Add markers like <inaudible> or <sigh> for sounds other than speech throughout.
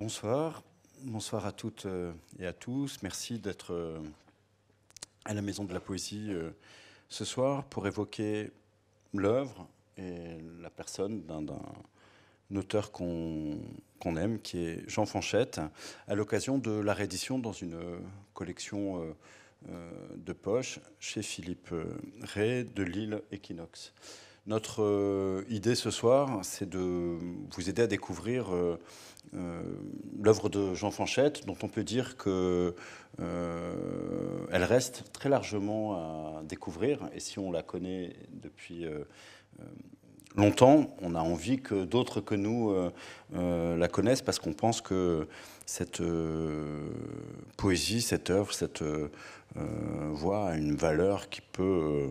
Bonsoir. Bonsoir à toutes euh, et à tous. Merci d'être euh, à la Maison de la Poésie euh, ce soir pour évoquer l'œuvre et la personne d'un auteur qu'on aime, qui est Jean Fanchette, à l'occasion de la réédition dans une collection de poche chez Philippe Ray de Lille Équinoxe. Notre euh, idée ce soir, c'est de vous aider à découvrir euh, euh, l'œuvre de Jean Fanchette, dont on peut dire qu'elle reste très largement à découvrir. Et si on la connaît depuis longtemps, on a envie que d'autres que nous la connaissent, parce qu'on pense que cette poésie, cette œuvre, cette voix a une valeur qui peut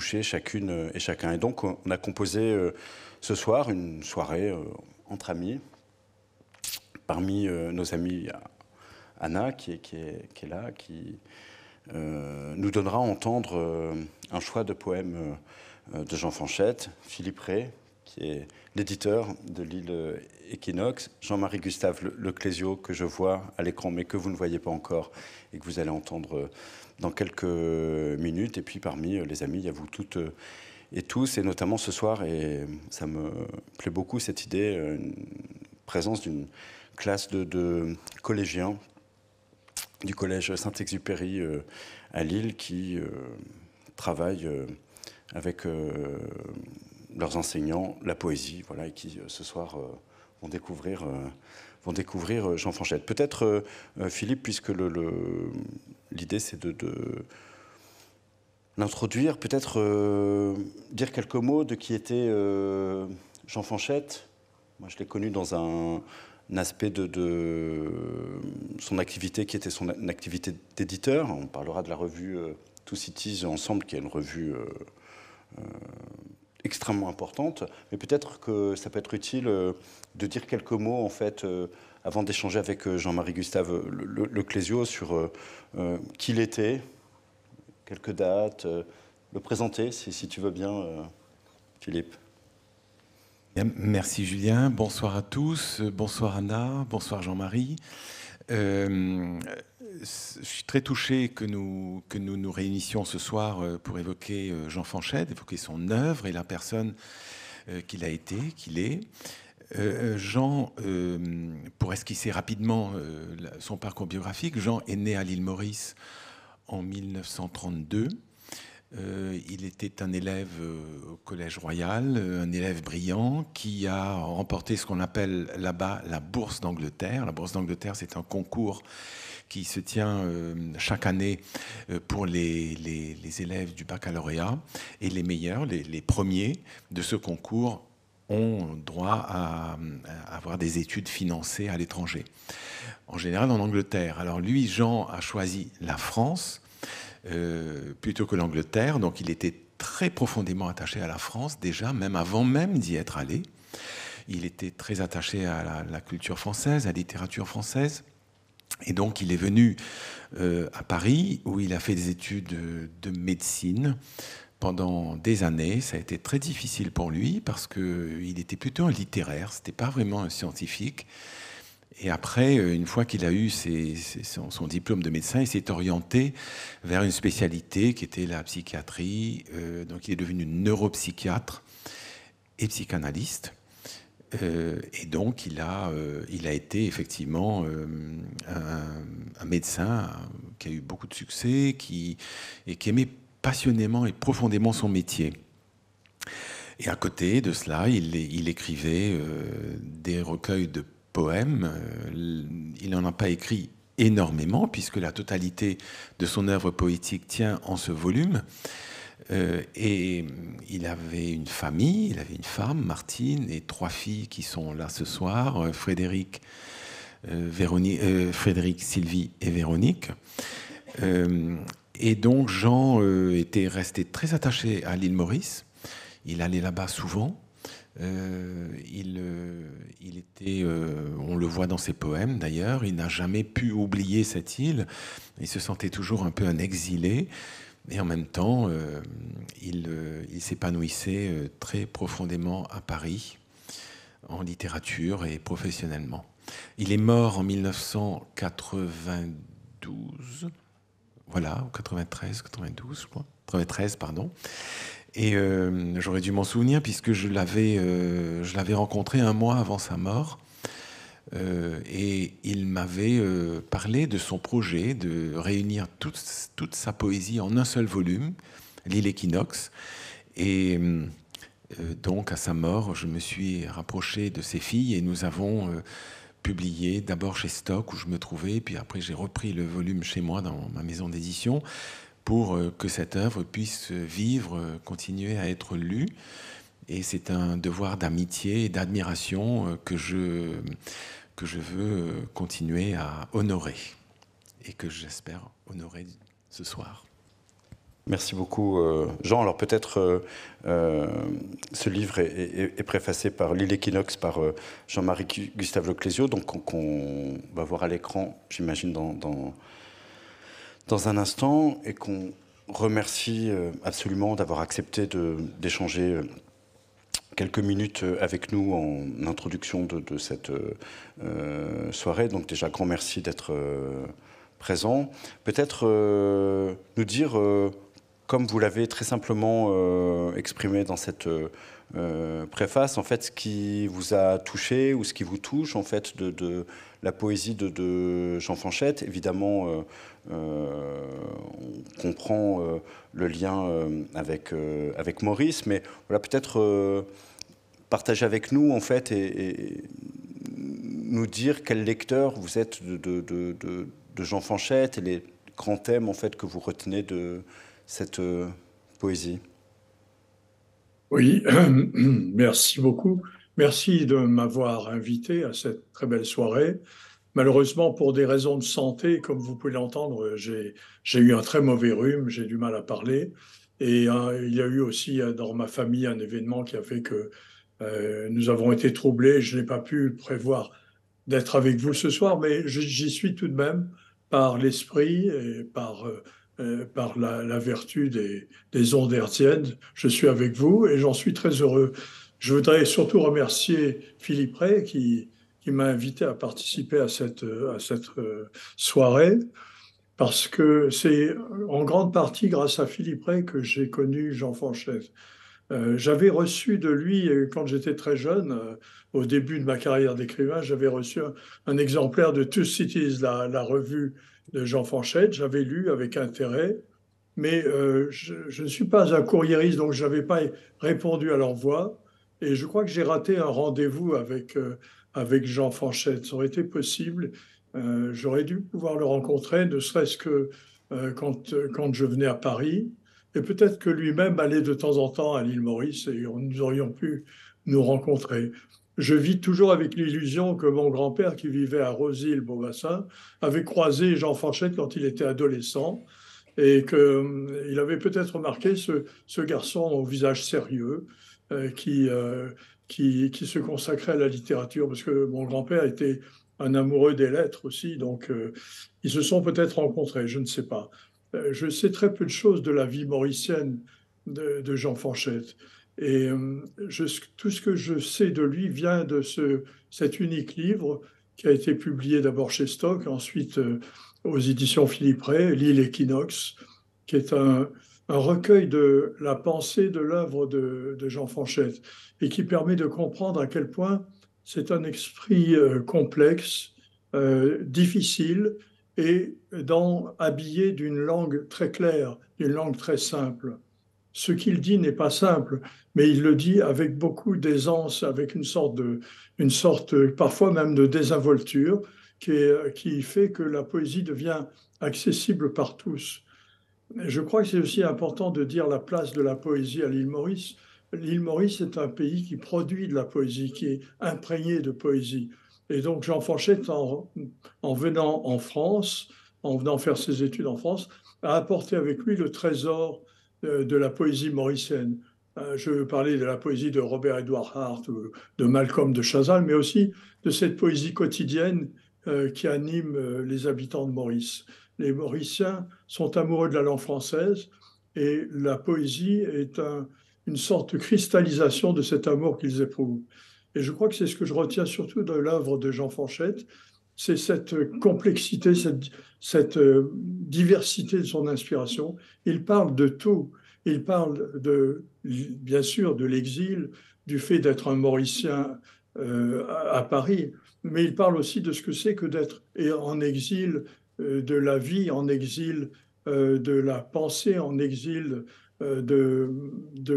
chacune euh, et chacun. Et donc, on a composé euh, ce soir une soirée euh, entre amis. Parmi nos amis, Anna, qui est, qui est, qui est là, qui nous donnera à entendre un choix de poèmes de Jean Fanchette, Philippe Ray, qui est l'éditeur de l'île Equinox, Jean-Marie Gustave Leclésio, que je vois à l'écran, mais que vous ne voyez pas encore et que vous allez entendre dans quelques minutes. Et puis parmi euh, les amis, il y a vous toutes euh, et tous, et notamment ce soir, et ça me plaît beaucoup cette idée, euh, une présence d'une classe de, collégiens du collège Saint-Exupéry à Lille qui travaillent avec leurs enseignants la poésie, voilà, et qui ce soir vont découvrir, vont découvrir Jean Franchette. Peut-être Philippe, puisque le l'idée c'est de, l'introduire, peut-être euh, dire quelques mots de qui était euh, Jean Fanchette. Moi, je l'ai connu dans un, aspect de, son activité qui était son activité d'éditeur. On parlera de la revue euh, Two Cities Ensemble, qui est une revue extrêmement importante. Mais peut-être que ça peut être utile de dire quelques mots, en fait, avant d'échanger avec Jean-Marie Gustave Leclésio sur euh, qu'il était, quelques dates, euh, le présenter, si, tu veux bien, euh, Philippe. Merci Julien, bonsoir à tous, bonsoir Anna, bonsoir Jean-Marie. je suis très touché que nous, que nous nous réunissions ce soir pour évoquer Jean Fanchette, évoquer son œuvre et la personne qu'il a été, qu'il est. Euh, euh, Jean, euh, pour esquisser rapidement son parcours biographique, Jean est né à l'île Maurice en 1932. il était un élève au Collège Royal, un élève brillant qui a remporté ce qu'on appelle là-bas la Bourse d'Angleterre. La Bourse d'Angleterre, c'est un concours qui se tient chaque année pour les, élèves du baccalauréat. Et les meilleurs, les premiers de ce concours ont droit à, avoir des études financées à l'étranger, en général en Angleterre. Alors lui, Jean, a choisi la France euh, plutôt que l'Angleterre, donc il était très profondément attaché à la France déjà, même avant même d'y être allé. Il était très attaché à la, culture française, à la littérature française. Et donc, il est venu euh, à Paris où il a fait des études de médecine pendant des années. Ça a été très difficile pour lui parce qu'il euh, était plutôt un littéraire, ce n'était pas vraiment un scientifique. Et après, euh, une fois qu'il a eu son, diplôme de médecin, il s'est orienté vers une spécialité qui était la psychiatrie. Euh, donc il est devenu neuropsychiatre et psychanalyste. et donc il a, il a été effectivement un, médecin qui a eu beaucoup de succès et qui aimait passionnément et profondément son métier. Et à côté de cela, il, écrivait euh, des recueils de poèmes. Euh, il n'en a pas écrit énormément, puisque la totalité de son œuvre poétique tient en ce volume. Euh, et il avait une famille, il avait une femme, Martine, et trois filles qui sont là ce soir, Frédéric, Véronique, Frédéric Sylvie et Véronique. Et donc Jean euh, était resté très attaché à l'île Maurice. Il allait là-bas souvent. Euh, euh, il, était, on le voit dans ses poèmes d'ailleurs, il n'a jamais pu oublier cette île. Il se sentait toujours un peu un exilé. Et en même temps, il s'épanouissait très profondément à Paris, en littérature et professionnellement. Il est mort en 1992 voilà, 93, 92, je crois. 93, pardon. Et euh, j'aurais dû m'en souvenir puisque je l'avais, euh, je l'avais rencontré un mois avant sa mort. Euh, et il m'avait parlé de son projet de réunir toute, toute sa poésie en un seul volume, L'île équinoxe. Et donc, à sa mort, je me suis rapproché de ses filles et nous avons publié d'abord chez Stock où je me trouvais, puis après j'ai repris le volume chez moi dans ma maison d'édition pour euh, que cette œuvre puisse vivre, euh, continuer à être lue. Et c'est un devoir d'amitié et d'admiration euh, que je, que je veux continuer à honorer et que j'espère honorer ce soir. Merci beaucoup, euh, Jean. Alors peut-être euh, euh, ce livre est, préfacé par L'île équinoxe par Jean-Marie Gustave Leclésio, donc qu'on va voir à l'écran, j'imagine, dans, dans, un instant, et qu'on remercie absolument d'avoir accepté d'échanger quelques minutes avec nous en introduction de, cette soirée. Donc déjà, grand merci d'être présent, peut-être nous dire comme vous l'avez très simplement euh, exprimé dans cette euh, euh, préface, en fait, ce qui vous a touché ou ce qui vous touche, en fait, de, la poésie de, Jean Fanchette, évidemment, on comprend le lien avec, avec Maurice, mais voilà, peut-être partager avec nous, en fait, et, nous dire quel lecteur vous êtes de, Jean Fanchette et les grands thèmes, en fait, que vous retenez de cette euh, poésie Oui, <clears throat> merci beaucoup. Merci de m'avoir invité à cette très belle soirée. Malheureusement, pour des raisons de santé, comme vous pouvez l'entendre, j'ai eu un très mauvais rhume, j'ai du mal à parler. Et euh, il y a eu aussi euh, dans ma famille un événement qui a fait que nous avons été troublés. Je n'ai pas pu prévoir d'être avec vous ce soir, mais j'y suis tout de même par l'esprit et par euh, par la, vertu des, ondes hertziennes. Je suis avec vous et j'en suis très heureux. Je voudrais surtout remercier Philippe Ray qui, m'a invité à participer à cette, euh, soirée parce que c'est en grande partie grâce à Philippe Ray que j'ai connu Jean Franchette. Euh, j'avais reçu de lui, quand j'étais très jeune, au début de ma carrière d'écrivain, j'avais reçu un, exemplaire de Two Cities, la revue de Jean Fanchette, j'avais lu avec intérêt, mais euh, je, ne suis pas un courriériste, donc je n'avais pas répondu à leur voix Et je crois que j'ai raté un rendez-vous avec, euh, avec Jean Fanchette. Ça aurait été possible. Euh, j'aurais dû pouvoir le rencontrer, ne serait-ce que quand, quand je venais à Paris. Et peut-être que lui-même allait de temps en temps à l'île Maurice et nous aurions pu nous rencontrer je vis toujours avec l'illusion que mon grand-père, qui vivait à Rosille-Beaubassin, avait croisé Jean Fanchette quand il était adolescent et qu'il euh, avait peut-être remarqué ce, garçon au visage sérieux euh, euh, qui, qui, se consacrait à la littérature, parce que mon grand-père était un amoureux des lettres aussi, donc ils se sont peut-être rencontrés, je ne sais pas. je sais très peu de choses de la vie mauricienne de Jean Fanchette. Et euh, tout ce que je sais de lui vient de ce, cet unique livre qui a été publié d'abord chez Stock, ensuite euh, aux éditions Philippe Ray, L'île équinoxe, qui est un, recueil de la pensée de l'œuvre de, Jean Franchette et qui permet de comprendre à quel point c'est un esprit euh, complexe, difficile et habillé d'une langue très claire, d'une langue très simple. Ce qu'il dit n'est pas simple, mais il le dit avec beaucoup d'aisance, avec une sorte, de, une sorte parfois même de désinvolture qui, fait que la poésie devient accessible par tous. Je crois que c'est aussi important de dire la place de la poésie à l'île Maurice. L'île Maurice est un pays qui produit de la poésie, qui est imprégné de poésie. Et donc Jean Fanchette, en venant en France, en venant faire ses études en France, a apporté avec lui le trésor euh, de la poésie mauricienne. Euh, je veux parler de la poésie de Robert edouard Hart ou euh, de Malcolm de Chazal, mais aussi de cette poésie quotidienne euh, qui anime les habitants de Maurice. Les Mauriciens sont amoureux de la langue française et la poésie est une sorte de cristallisation de cet amour qu'ils éprouvent. Et je crois que c'est ce que je retiens surtout de l'œuvre de Jean Fanchette, c'est cette complexité, cette, cette diversité de son inspiration. Il parle de tout il parle de, bien sûr de l'exil, du fait d'être un Mauricien euh, à, Paris, mais il parle aussi de ce que c'est que d'être en exil euh, de la vie, en exil euh, de la pensée, en exil de, de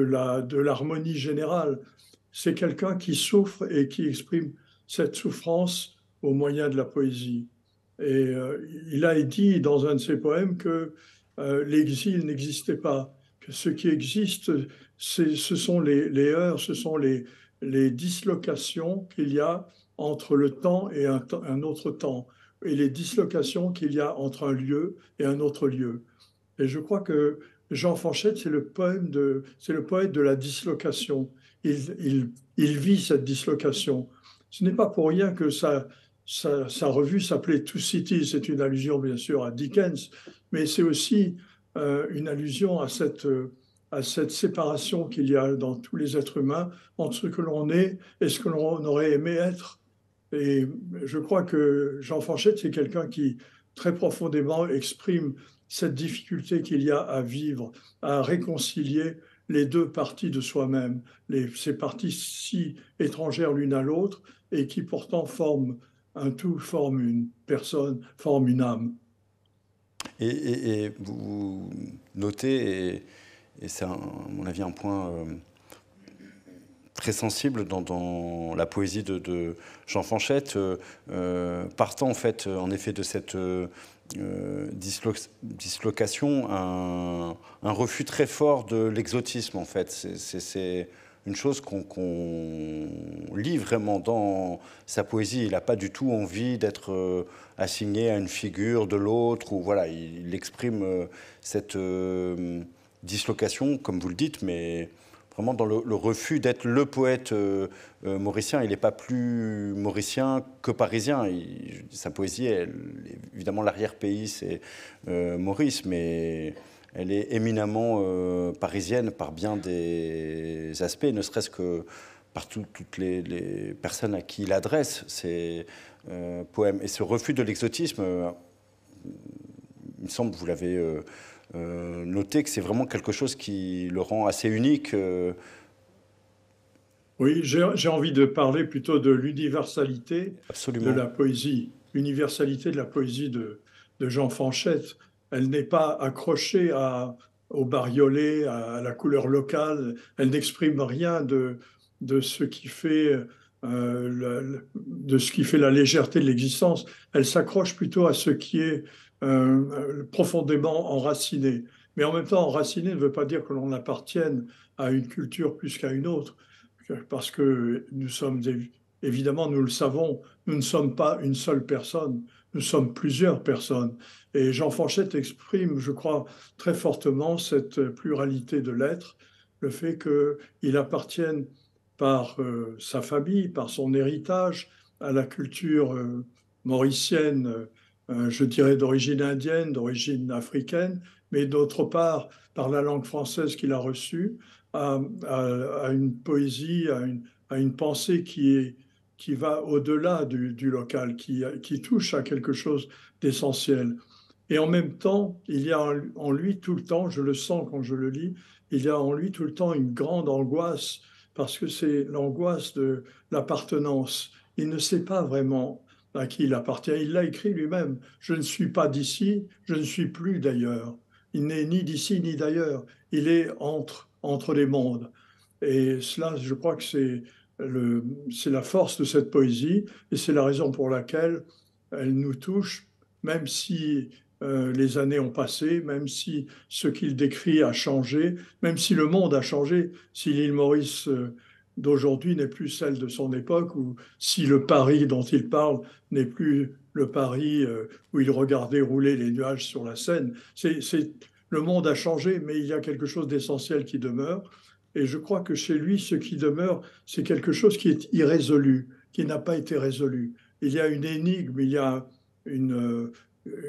l'harmonie de générale. C'est quelqu'un qui souffre et qui exprime cette souffrance au moyen de la poésie. Et il a dit dans un de ses poèmes que l'exil n'existait pas ce qui existe, ce sont les, heures, ce sont les, dislocations qu'il y a entre le temps et un, autre temps, et les dislocations qu'il y a entre un lieu et un autre lieu. Et je crois que Jean Fanchette, c'est le, le poète de la dislocation. Il, vit cette dislocation. Ce n'est pas pour rien que sa revue s'appelait Two Cities. C'est une allusion, bien sûr, à Dickens, mais c'est aussi euh, une allusion euh, à cette, séparation qu'il y a dans tous les êtres humains entre ce que l'on est et ce que l'on aurait aimé être. Et je crois que Jean Fanchette, c'est quelqu'un qui très profondément exprime cette difficulté qu'il y a à vivre, à réconcilier les deux parties de soi-même, ces parties si étrangères l'une à l'autre et qui pourtant forment un tout, forment une personne, forment une âme. Et, vous, notez, et, c'est à mon avis un point euh, très sensible dans, la poésie de, Jean Fanchette, euh, euh, partant en fait en effet de cette dislocation, un, un, refus très fort de l'exotisme en fait. C'est une chose qu'on lit vraiment dans sa poésie. Il n'a pas du tout envie d'être euh, assigné à une figure de l'autre, ou voilà, il, exprime euh, cette euh, dislocation, comme vous le dites, mais vraiment dans le, refus d'être le poète mauricien. Il n'est pas plus mauricien que parisien. sa poésie, évidemment, l'arrière-pays, c'est Maurice, mais elle est éminemment euh, parisienne par bien des aspects, ne serait-ce que par toutes les, personnes à qui il adresse ses euh, poèmes. Et ce refus de l'exotisme, euh, il me semble, vous l'avez noté, que c'est vraiment quelque chose qui le rend assez unique. oui, j'ai envie de parler plutôt de l'universalité de la poésie, universalité de la poésie de, de Jean Fanchette elle n'est pas accrochée à, au bariolé, à la couleur locale. Elle n'exprime rien de, ce qui fait euh, la, de ce qui fait la légèreté de l'existence. Elle s'accroche plutôt à ce qui est euh, euh, profondément enraciné. Mais en même temps, enraciné ne veut pas dire que l'on appartienne à une culture plus qu'à une autre, parce que nous sommes évidemment, nous le savons, nous ne sommes pas une seule personne, nous sommes plusieurs personnes. Et Jean Fanchette exprime, je crois, très fortement cette pluralité de l'être, le fait qu'il appartienne par euh, sa famille, par son héritage, à la culture euh, mauricienne, euh, je dirais d'origine indienne, d'origine africaine, mais d'autre part par la langue française qu'il a reçue, à, une poésie, à une, pensée qui, qui va au-delà du, local, qui touche à quelque chose d'essentiel. Et en même temps, il y a en lui tout le temps, je le sens quand je le lis, il y a en lui tout le temps une grande angoisse, parce que c'est l'angoisse de l'appartenance. Il ne sait pas vraiment à qui il appartient. Il l'a écrit lui-même. Je ne suis pas d'ici, je ne suis plus d'ailleurs. Il n'est ni d'ici ni d'ailleurs. Il est entre, entre les mondes. Et cela, je crois que c'est, le, c'est la force de cette poésie et c'est la raison pour laquelle elle nous touche, même si euh, les années ont passé, même si ce qu'il décrit a changé, même si le monde a changé, si l'île Maurice euh, d'aujourd'hui n'est plus celle de son époque, ou si le Paris dont il parle n'est plus le Paris euh, où il regardait rouler les nuages sur la Seine. c'est, le monde a changé, mais il y a quelque chose d'essentiel qui demeure. Et je crois que chez lui, ce qui demeure, c'est quelque chose qui est irrésolu, qui n'a pas été résolu. Il y a une énigme, il y a une,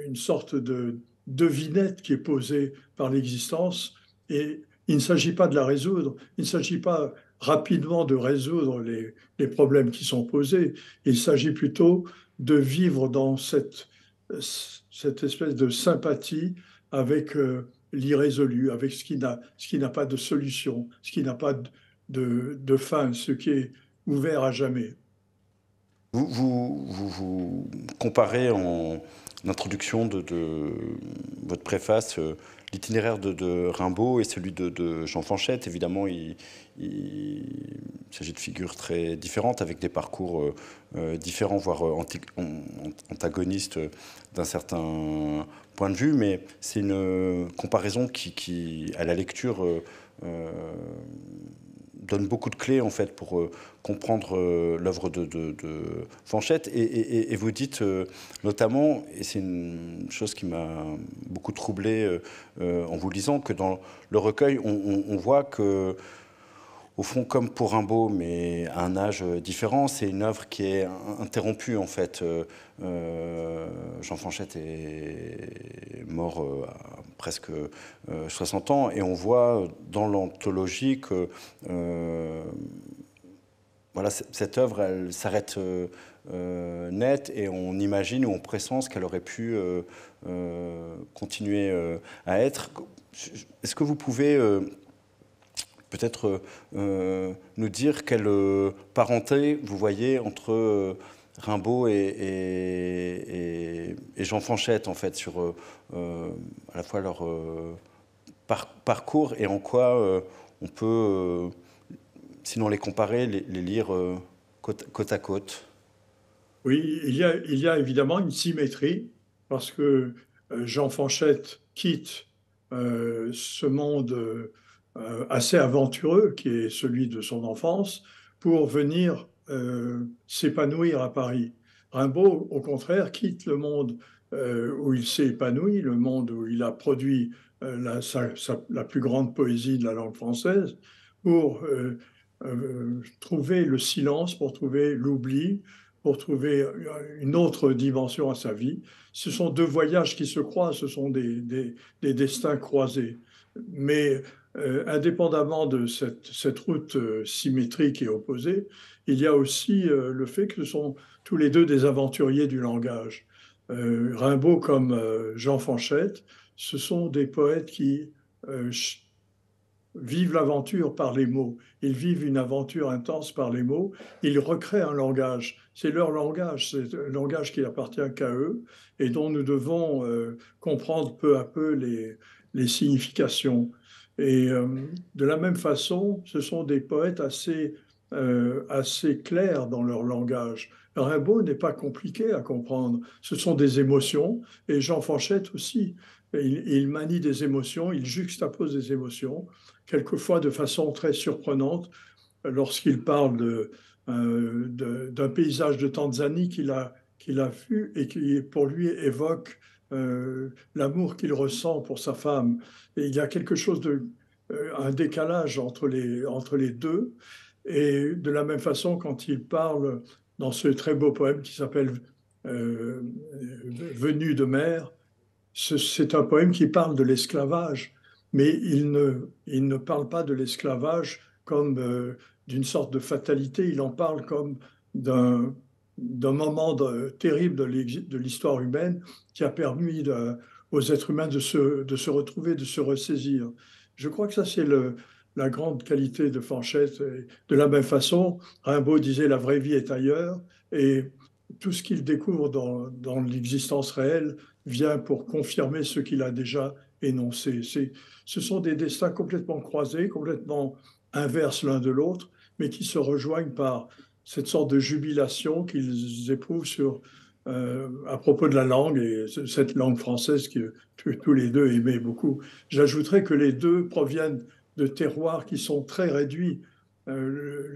une sorte de devinette qui est posée par l'existence et il ne s'agit pas de la résoudre, il ne s'agit pas rapidement de résoudre les, les problèmes qui sont posés, il s'agit plutôt de vivre dans cette, cette espèce de sympathie avec euh, l'irrésolu, avec ce qui n'a pas de solution, ce qui n'a pas de, de, fin, ce qui est ouvert à jamais. Vous, vous, vous, vous, comparez en, l'introduction de, votre préface, euh, l'itinéraire de, Rimbaud et celui de, Jean Fanchette. Évidemment, il, s'agit de figures très différentes, avec des parcours euh, euh, différents, voire antagonistes d'un certain point de vue, mais c'est une comparaison qui, à la lecture, donne beaucoup de clés en fait pour euh, comprendre euh, l'œuvre de, de, de, Fanchette. Et, et, vous dites euh, notamment, et c'est une chose qui m'a beaucoup troublé en vous lisant, que dans le recueil, on voit que au fond comme pour Rimbaud, mais à un âge euh, différent. C'est une œuvre qui est interrompue en fait. Euh, euh, Jean Franchette est mort à presque 60 ans et on voit dans l'anthologie que voilà, cette œuvre elle s'arrête euh, net et on imagine ou on pressent qu'elle aurait pu continuer à être. Est-ce que vous pouvez peut-être euh, euh, nous dire quelle euh, parenté vous voyez entre Rimbaud et, et, Jean Fanchette, en fait, sur à la fois leur parcours et en quoi on peut, sinon les comparer, les, lire côte, à côte. Oui, il y, a, il y a évidemment une symétrie, parce que Jean Fanchette quitte ce monde euh, assez aventureux, qui est celui de son enfance, pour venir euh, s'épanouir à Paris. Rimbaud, au contraire, quitte le monde euh, où il s'est épanoui, le monde où il a produit la, plus grande poésie de la langue française, pour trouver le silence, pour trouver l'oubli, pour trouver une autre dimension à sa vie. Ce sont deux voyages qui se croisent, ce sont des, des, des destins croisés. Mais euh, indépendamment de cette, route euh, symétrique et opposée, il y a aussi euh, le fait que ce sont tous les deux des aventuriers du langage. Rimbaud comme Jean Fanchette, ce sont des poètes qui vivent l'aventure par les mots. Ils vivent une aventure intense par les mots. Ils recréent un langage. C'est leur langage, c'est un langage qui appartient qu'à eux et dont nous devons comprendre peu à peu les significations. Et euh, de la même façon, ce sont des poètes assez, euh, assez clairs dans leur langage. Rimbaud n'est pas compliqué à comprendre. Ce sont des émotions, et Jean Fanchette aussi. Il, manie des émotions, il juxtapose des émotions, quelquefois de façon très surprenante, lorsqu'il parle de, euh, d'un paysage de Tanzanie qu'il a, qu'il a vu et qui, pour lui, évoque euh, l'amour qu'il ressent pour sa femme. Et il y a quelque chose de euh, un décalage entre les, entre les deux. Et de la même façon, quand il parle dans ce très beau poème qui s'appelle euh, Venu de mer, c'est un poème qui parle de l'esclavage, mais il ne, il ne parle pas de l'esclavage comme d'une sorte de fatalité, il en parle comme d'un d'un moment terrible de l'histoire humaine qui a permis aux êtres humains de se, de se retrouver, de se ressaisir. Je crois que ça, c'est la grande qualité de Fanchette. De la même façon, Rimbaud disait la vraie vie est ailleurs et tout ce qu'il découvre dans, dans l'existence réelle vient pour confirmer ce qu'il a déjà énoncé. C'est, ce sont des destins complètement croisés, complètement inverses l'un de l'autre, mais qui se rejoignent par cette sorte de jubilation qu'ils éprouvent sur, euh, à propos de la langue et cette langue française que tous les deux aimaient beaucoup. J'ajouterais que les deux proviennent de terroirs qui sont très réduits. Euh,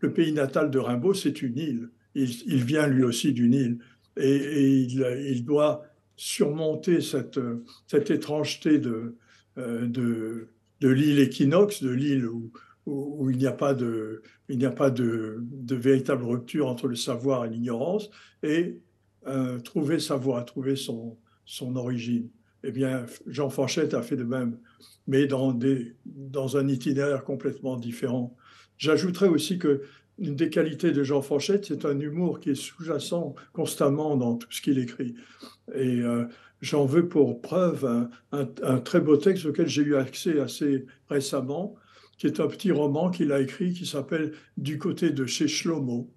le, pays natal de Rimbaud, c'est une île. Il, vient lui aussi d'une île. Et, il, doit surmonter cette, cette étrangeté de, euh, de, de l'île équinoxe, de l'île où, où, il n'y a pas, de, il n'y a pas de, véritable rupture entre le savoir et l'ignorance, et euh, trouver savoir, trouver son, origine. Eh bien, Jean Fanchette a fait de même, mais dans, un itinéraire complètement différent. J'ajouterais aussi que une des qualités de Jean Fanchette, c'est un humour qui est sous-jacent constamment dans tout ce qu'il écrit. Et euh, j'en veux pour preuve un, très beau texte auquel j'ai eu accès assez récemment, qui est un petit roman qu'il a écrit qui s'appelle Du côté de chez Schlomo »,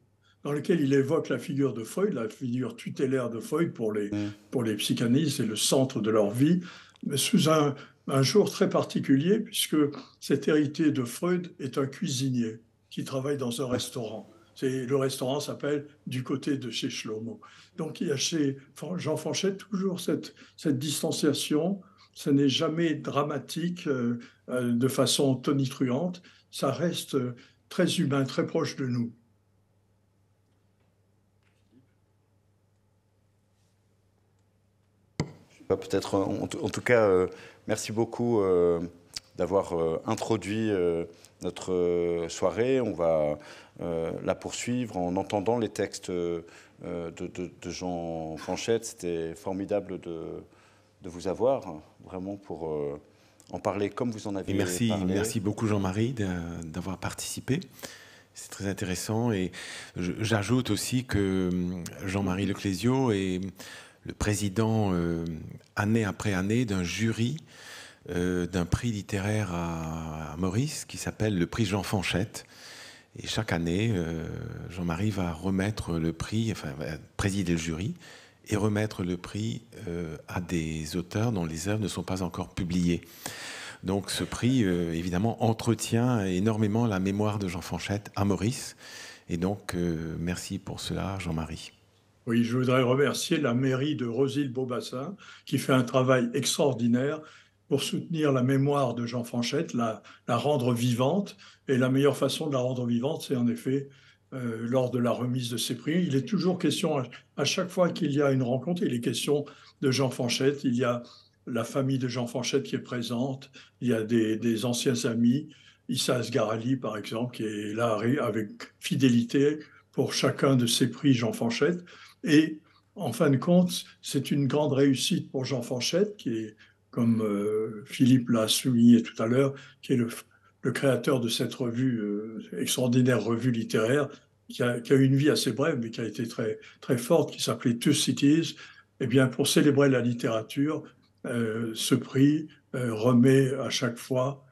dans lequel il évoque la figure de Freud, la figure tutélaire de Freud pour les, pour les psychanalystes et le centre de leur vie, mais sous un, jour très particulier, puisque cet héritier de Freud est un cuisinier qui travaille dans un restaurant. C'est, le restaurant s'appelle Du côté de chez Schlomo ». Donc il y a chez Jean Fanchet toujours cette distanciation, ce n'est jamais dramatique euh, euh, de façon tonitruante, ça reste euh, très humain, très proche de nous. Peut-être, en, tout cas, merci beaucoup d'avoir introduit notre soirée. On va la poursuivre en entendant les textes de, de Jean Fanchette. C'était formidable de, de vous avoir hein, vraiment pour euh, en parler comme vous en avez merci, parlé. Merci beaucoup Jean-Marie d'avoir participé. C'est très intéressant et j'ajoute aussi que hum, Jean-Marie Leclésio est le président euh, année après année d'un jury euh, d'un prix littéraire à, Maurice qui s'appelle le prix Jean Fanchette. Et chaque année, Jean-Marie va remettre le prix, enfin va présider le jury et remettre le prix euh, à des auteurs dont les œuvres ne sont pas encore publiées. Donc ce prix, euh, évidemment, entretient énormément la mémoire de Jean franchette à Maurice. Et donc, euh, merci pour cela, Jean-Marie. Oui, je voudrais remercier la mairie de Rosille-Beaubassin, qui fait un travail extraordinaire pour soutenir la mémoire de Jean franchette la, la rendre vivante. Et la meilleure façon de la rendre vivante, c'est en effet euh, lors de la remise de ces prix. Il est toujours question, à, chaque fois qu'il y a une rencontre, il est question de Jean Fanchette, il y a la famille de Jean Fanchette qui est présente, il y a des, anciens amis, Issa Asgarali par exemple, qui est là avec fidélité pour chacun de ces prix Jean Fanchette. Et en fin de compte, c'est une grande réussite pour Jean Fanchette, qui est, comme euh, Philippe l'a souligné tout à l'heure, qui est le le créateur de cette revue, euh, extraordinaire revue littéraire, qui a, eu une vie assez brève, mais qui a été très, très forte, qui s'appelait Two Cities, eh bien, pour célébrer la littérature, euh, ce prix euh, remet à chaque fois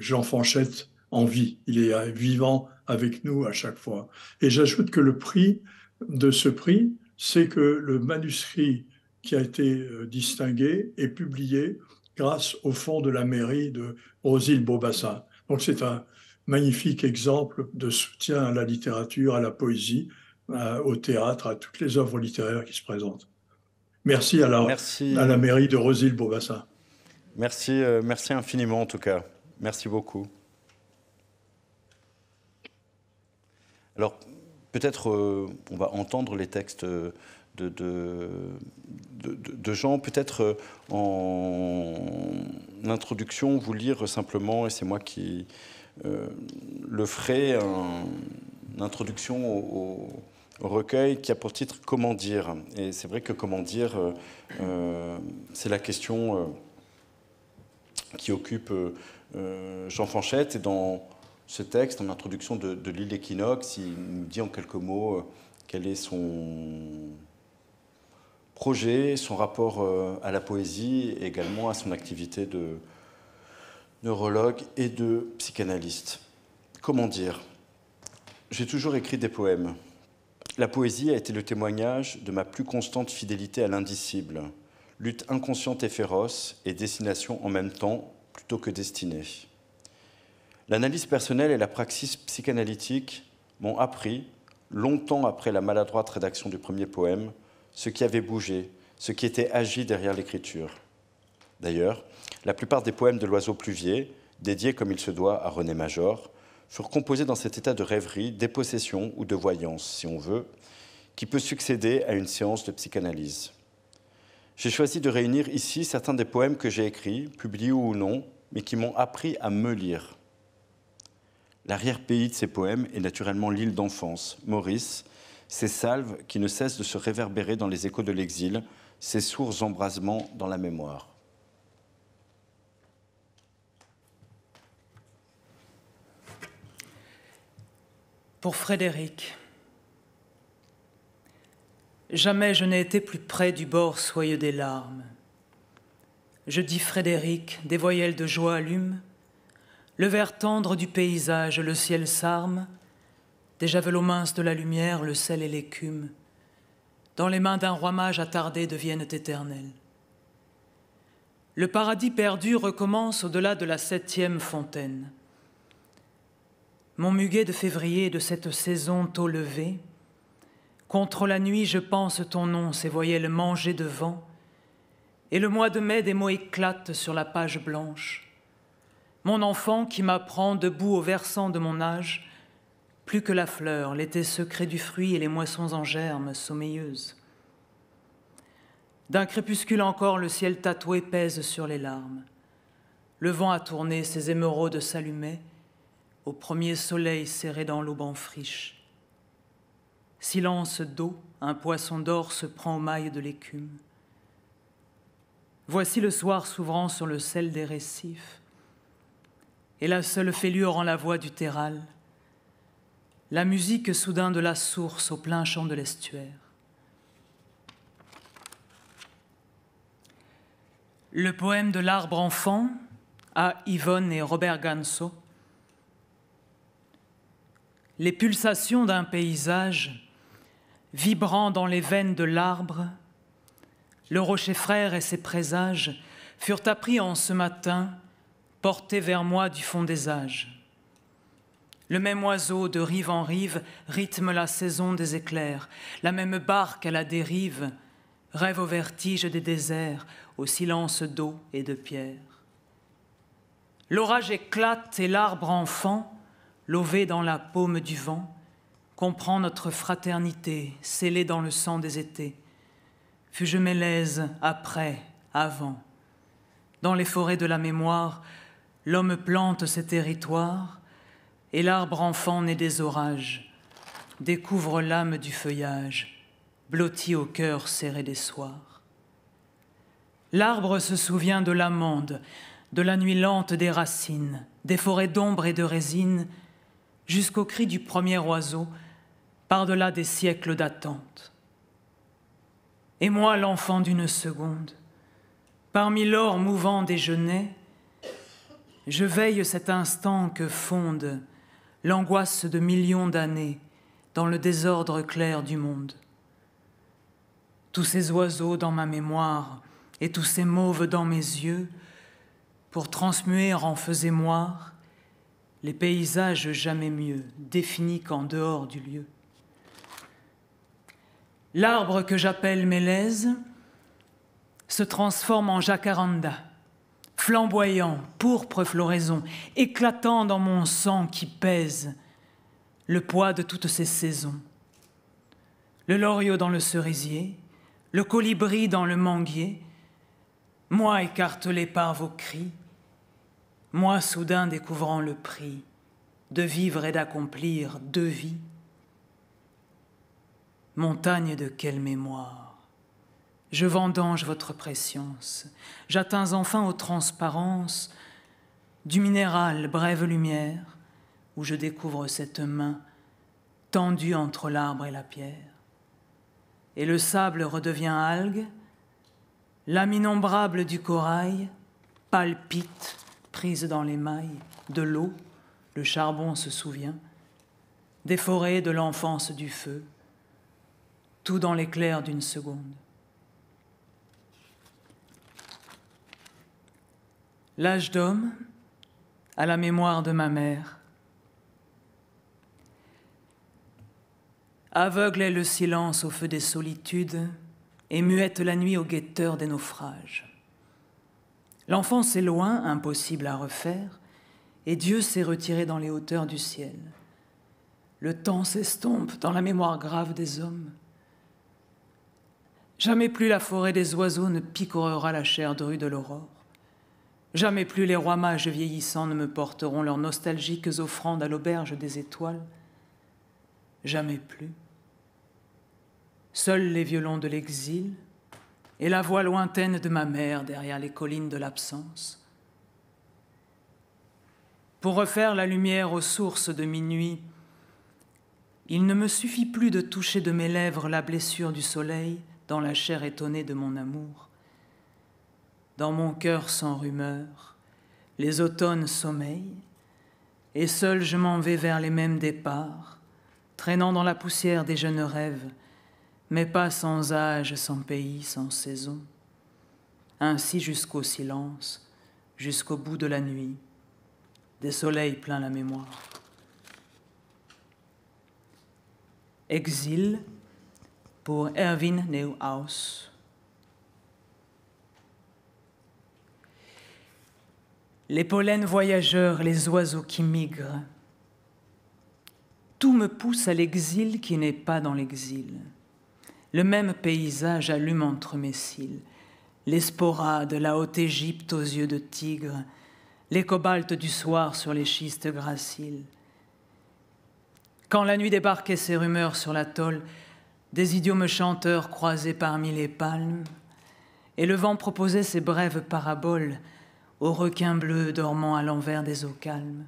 Jean Fanchette en vie. Il est vivant avec nous à chaque fois. Et j'ajoute que le prix de ce prix, c'est que le manuscrit qui a été distingué est publié grâce au fond de la mairie de rosille Bobassa. Donc c'est un magnifique exemple de soutien à la littérature, à la poésie, au théâtre, à toutes les œuvres littéraires qui se présentent. Merci à la, mairie de rosille Bobassa. Merci, euh, merci infiniment en tout cas. Merci beaucoup. Alors peut-être euh, on va entendre les textes. Euh, de, gens. Peut-être euh, en introduction, vous lire simplement, et c'est moi qui euh, le ferai, une introduction au, recueil qui a pour titre Comment dire Et c'est vrai que comment dire, euh, c'est la question qui occupe Jean Fanchette. Et dans ce texte, en introduction de, de l'île Équinoxe, il nous dit en quelques mots quel est son projet, son rapport euh, à la poésie et également à son activité de neurologue et de psychanalyste. Comment dire J'ai toujours écrit des poèmes. La poésie a été le témoignage de ma plus constante fidélité à l'indicible, lutte inconsciente et féroce et destination en même temps plutôt que destinée. L'analyse personnelle et la praxis psychanalytique m'ont appris, longtemps après la maladroite rédaction du premier poème, ce qui avait bougé, ce qui était agi derrière l'écriture. D'ailleurs, la plupart des poèmes de l'oiseau pluvier, dédiés comme il se doit à René Major, furent composés dans cet état de rêverie, dépossession ou de voyance, si on veut, qui peut succéder à une séance de psychanalyse. J'ai choisi de réunir ici certains des poèmes que j'ai écrits, publiés ou non, mais qui m'ont appris à me lire. L'arrière-pays de ces poèmes est naturellement l'île d'enfance, Maurice, ces salves qui ne cessent de se réverbérer dans les échos de l'exil, ces sourds embrasements dans la mémoire. Pour Frédéric, jamais je n'ai été plus près du bord soyeux des larmes. Je dis Frédéric, des voyelles de joie allument, le vert tendre du paysage, le ciel s'arme, des javelots minces de la lumière, le sel et l'écume, dans les mains d'un roi mage attardé deviennent éternels. Le paradis perdu recommence au-delà de la septième fontaine. Mon muguet de février de cette saison tôt levée, contre la nuit je pense ton nom, ses voyelles mangées de vent, et le mois de mai des mots éclatent sur la page blanche. Mon enfant qui m'apprend debout au versant de mon âge, plus que la fleur, l'été secret du fruit et les moissons en germe sommeilleuses. D'un crépuscule encore, le ciel tatoué pèse sur les larmes. Le vent a tourné, ses émeraudes s'allumaient, au premier soleil serré dans l'auban friche. Silence d'eau, un poisson d'or se prend aux mailles de l'écume. Voici le soir s'ouvrant sur le sel des récifs, et la seule fêlure en la voix du terral la musique soudain de la source au plein champ de l'estuaire. Le poème de l'arbre enfant à Yvonne et Robert Ganso. Les pulsations d'un paysage vibrant dans les veines de l'arbre, le rocher frère et ses présages furent appris en ce matin, portés vers moi du fond des âges. Le même oiseau de rive en rive rythme la saison des éclairs, la même barque à la dérive rêve au vertige des déserts, au silence d'eau et de pierre. L'orage éclate et l'arbre enfant, lové dans la paume du vent, comprend notre fraternité scellée dans le sang des étés. Fus-je mélèze après, avant. Dans les forêts de la mémoire, l'homme plante ses territoires, et l'arbre enfant né des orages découvre l'âme du feuillage, blotti au cœur serré des soirs. L'arbre se souvient de l'amande, de la nuit lente des racines, des forêts d'ombre et de résine, jusqu'au cri du premier oiseau, par-delà des siècles d'attente. Et moi, l'enfant d'une seconde, parmi l'or mouvant des genêts, je veille cet instant que fonde l'angoisse de millions d'années dans le désordre clair du monde. Tous ces oiseaux dans ma mémoire et tous ces mauves dans mes yeux, pour transmuer en faisaient moi les paysages jamais mieux définis qu'en dehors du lieu. L'arbre que j'appelle Mélèze se transforme en jacaranda flamboyant, pourpre floraison, éclatant dans mon sang qui pèse le poids de toutes ces saisons. Le loriot dans le cerisier, le colibri dans le manguier, moi écartelé par vos cris, moi soudain découvrant le prix de vivre et d'accomplir deux vies. Montagne de quelle mémoire je vendange votre préscience. J'atteins enfin aux transparences du minéral brève lumière où je découvre cette main tendue entre l'arbre et la pierre. Et le sable redevient algue, l'âme innombrable du corail palpite, prise dans les mailles de l'eau, le charbon se souvient, des forêts de l'enfance du feu, tout dans l'éclair d'une seconde. l'âge d'homme à la mémoire de ma mère. Aveugle est le silence au feu des solitudes et muette la nuit au guetteur des naufrages. L'enfance est loin, impossible à refaire, et Dieu s'est retiré dans les hauteurs du ciel. Le temps s'estompe dans la mémoire grave des hommes. Jamais plus la forêt des oiseaux ne picorera la chair de rue de l'aurore. Jamais plus les rois mages vieillissants ne me porteront leurs nostalgiques offrandes à l'auberge des étoiles. Jamais plus. Seuls les violons de l'exil et la voix lointaine de ma mère derrière les collines de l'absence. Pour refaire la lumière aux sources de minuit, il ne me suffit plus de toucher de mes lèvres la blessure du soleil dans la chair étonnée de mon amour dans mon cœur sans rumeur, les automnes sommeillent, et seul je m'en vais vers les mêmes départs, traînant dans la poussière des jeunes rêves, mais pas sans âge, sans pays, sans saison. Ainsi jusqu'au silence, jusqu'au bout de la nuit, des soleils pleins la mémoire. Exil pour Erwin Neuhaus. les pollens voyageurs, les oiseaux qui migrent. Tout me pousse à l'exil qui n'est pas dans l'exil. Le même paysage allume entre mes cils. Les sporades, la haute Égypte aux yeux de tigre, les cobaltes du soir sur les schistes graciles. Quand la nuit débarquait ses rumeurs sur l'atoll, des idiomes chanteurs croisés parmi les palmes, et le vent proposait ses brèves paraboles aux requins bleus dormant à l'envers des eaux calmes.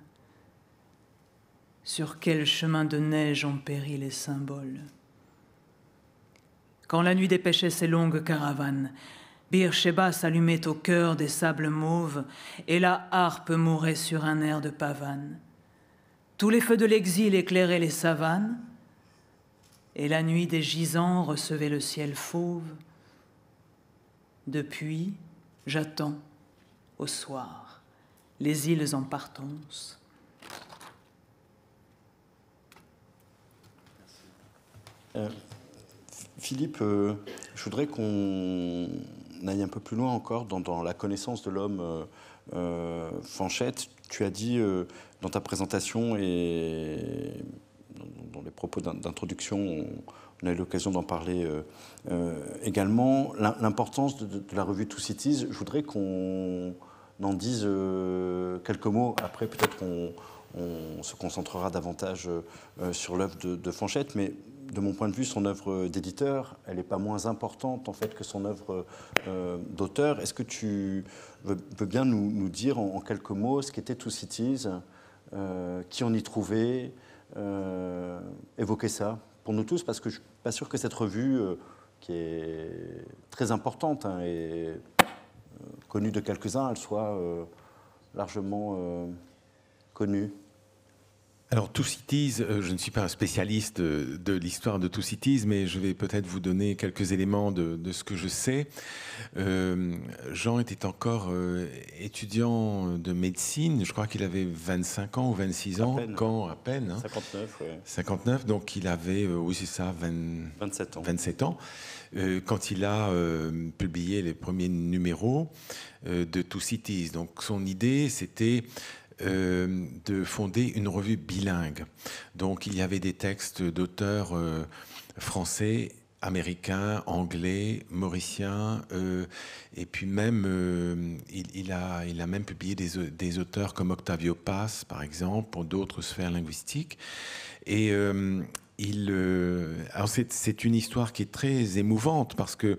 Sur quel chemin de neige ont péri les symboles Quand la nuit dépêchait ses longues caravanes, Sheba s'allumait au cœur des sables mauves, et la harpe mourait sur un air de pavane. Tous les feux de l'exil éclairaient les savanes, et la nuit des gisants recevait le ciel fauve. Depuis, j'attends au soir, les îles en partance. Euh, Philippe, euh, je voudrais qu'on aille un peu plus loin encore dans, la connaissance de l'homme. Euh, Fanchette, tu as dit dans ta présentation et dans, les propos d'introduction, on a eu l'occasion d'en parler également. L'importance de, de, la revue Two Cities, je voudrais qu'on n'en dise euh, quelques mots. Après, peut-être qu'on on se concentrera davantage euh, sur l'œuvre de, Fanchette, mais de mon point de vue, son œuvre d'éditeur, elle n'est pas moins importante en fait que son œuvre euh, d'auteur. Est-ce que tu veux, bien nous, dire en, quelques mots ce qu'était Two Cities, qui on y trouvait, évoquer ça pour nous tous, parce que je ne suis pas sûr que cette revue, qui est très importante hein, et connue de quelques-uns, elle soit euh, largement euh, connue. Alors, Two Cities, euh, je ne suis pas un spécialiste de l'histoire de Two Cities, mais je vais peut-être vous donner quelques éléments de, ce que je sais. Jean était encore étudiant de médecine, je crois qu'il avait 25 ans ou 26 ans, quand à peine 59, oui. 59, donc il avait, aussi oui c'est ça, 27 ans. 27 ans. Euh, quand il a euh, publié les premiers numéros euh, de Two Cities. Donc son idée, c'était de fonder une revue bilingue. Donc il y avait des textes d'auteurs français américains, anglais, mauriciens. et puis même, il, a, il a même publié des, auteurs comme Octavio Paz, par exemple, pour d'autres sphères linguistiques. Et euh, c'est, une histoire qui est très émouvante parce que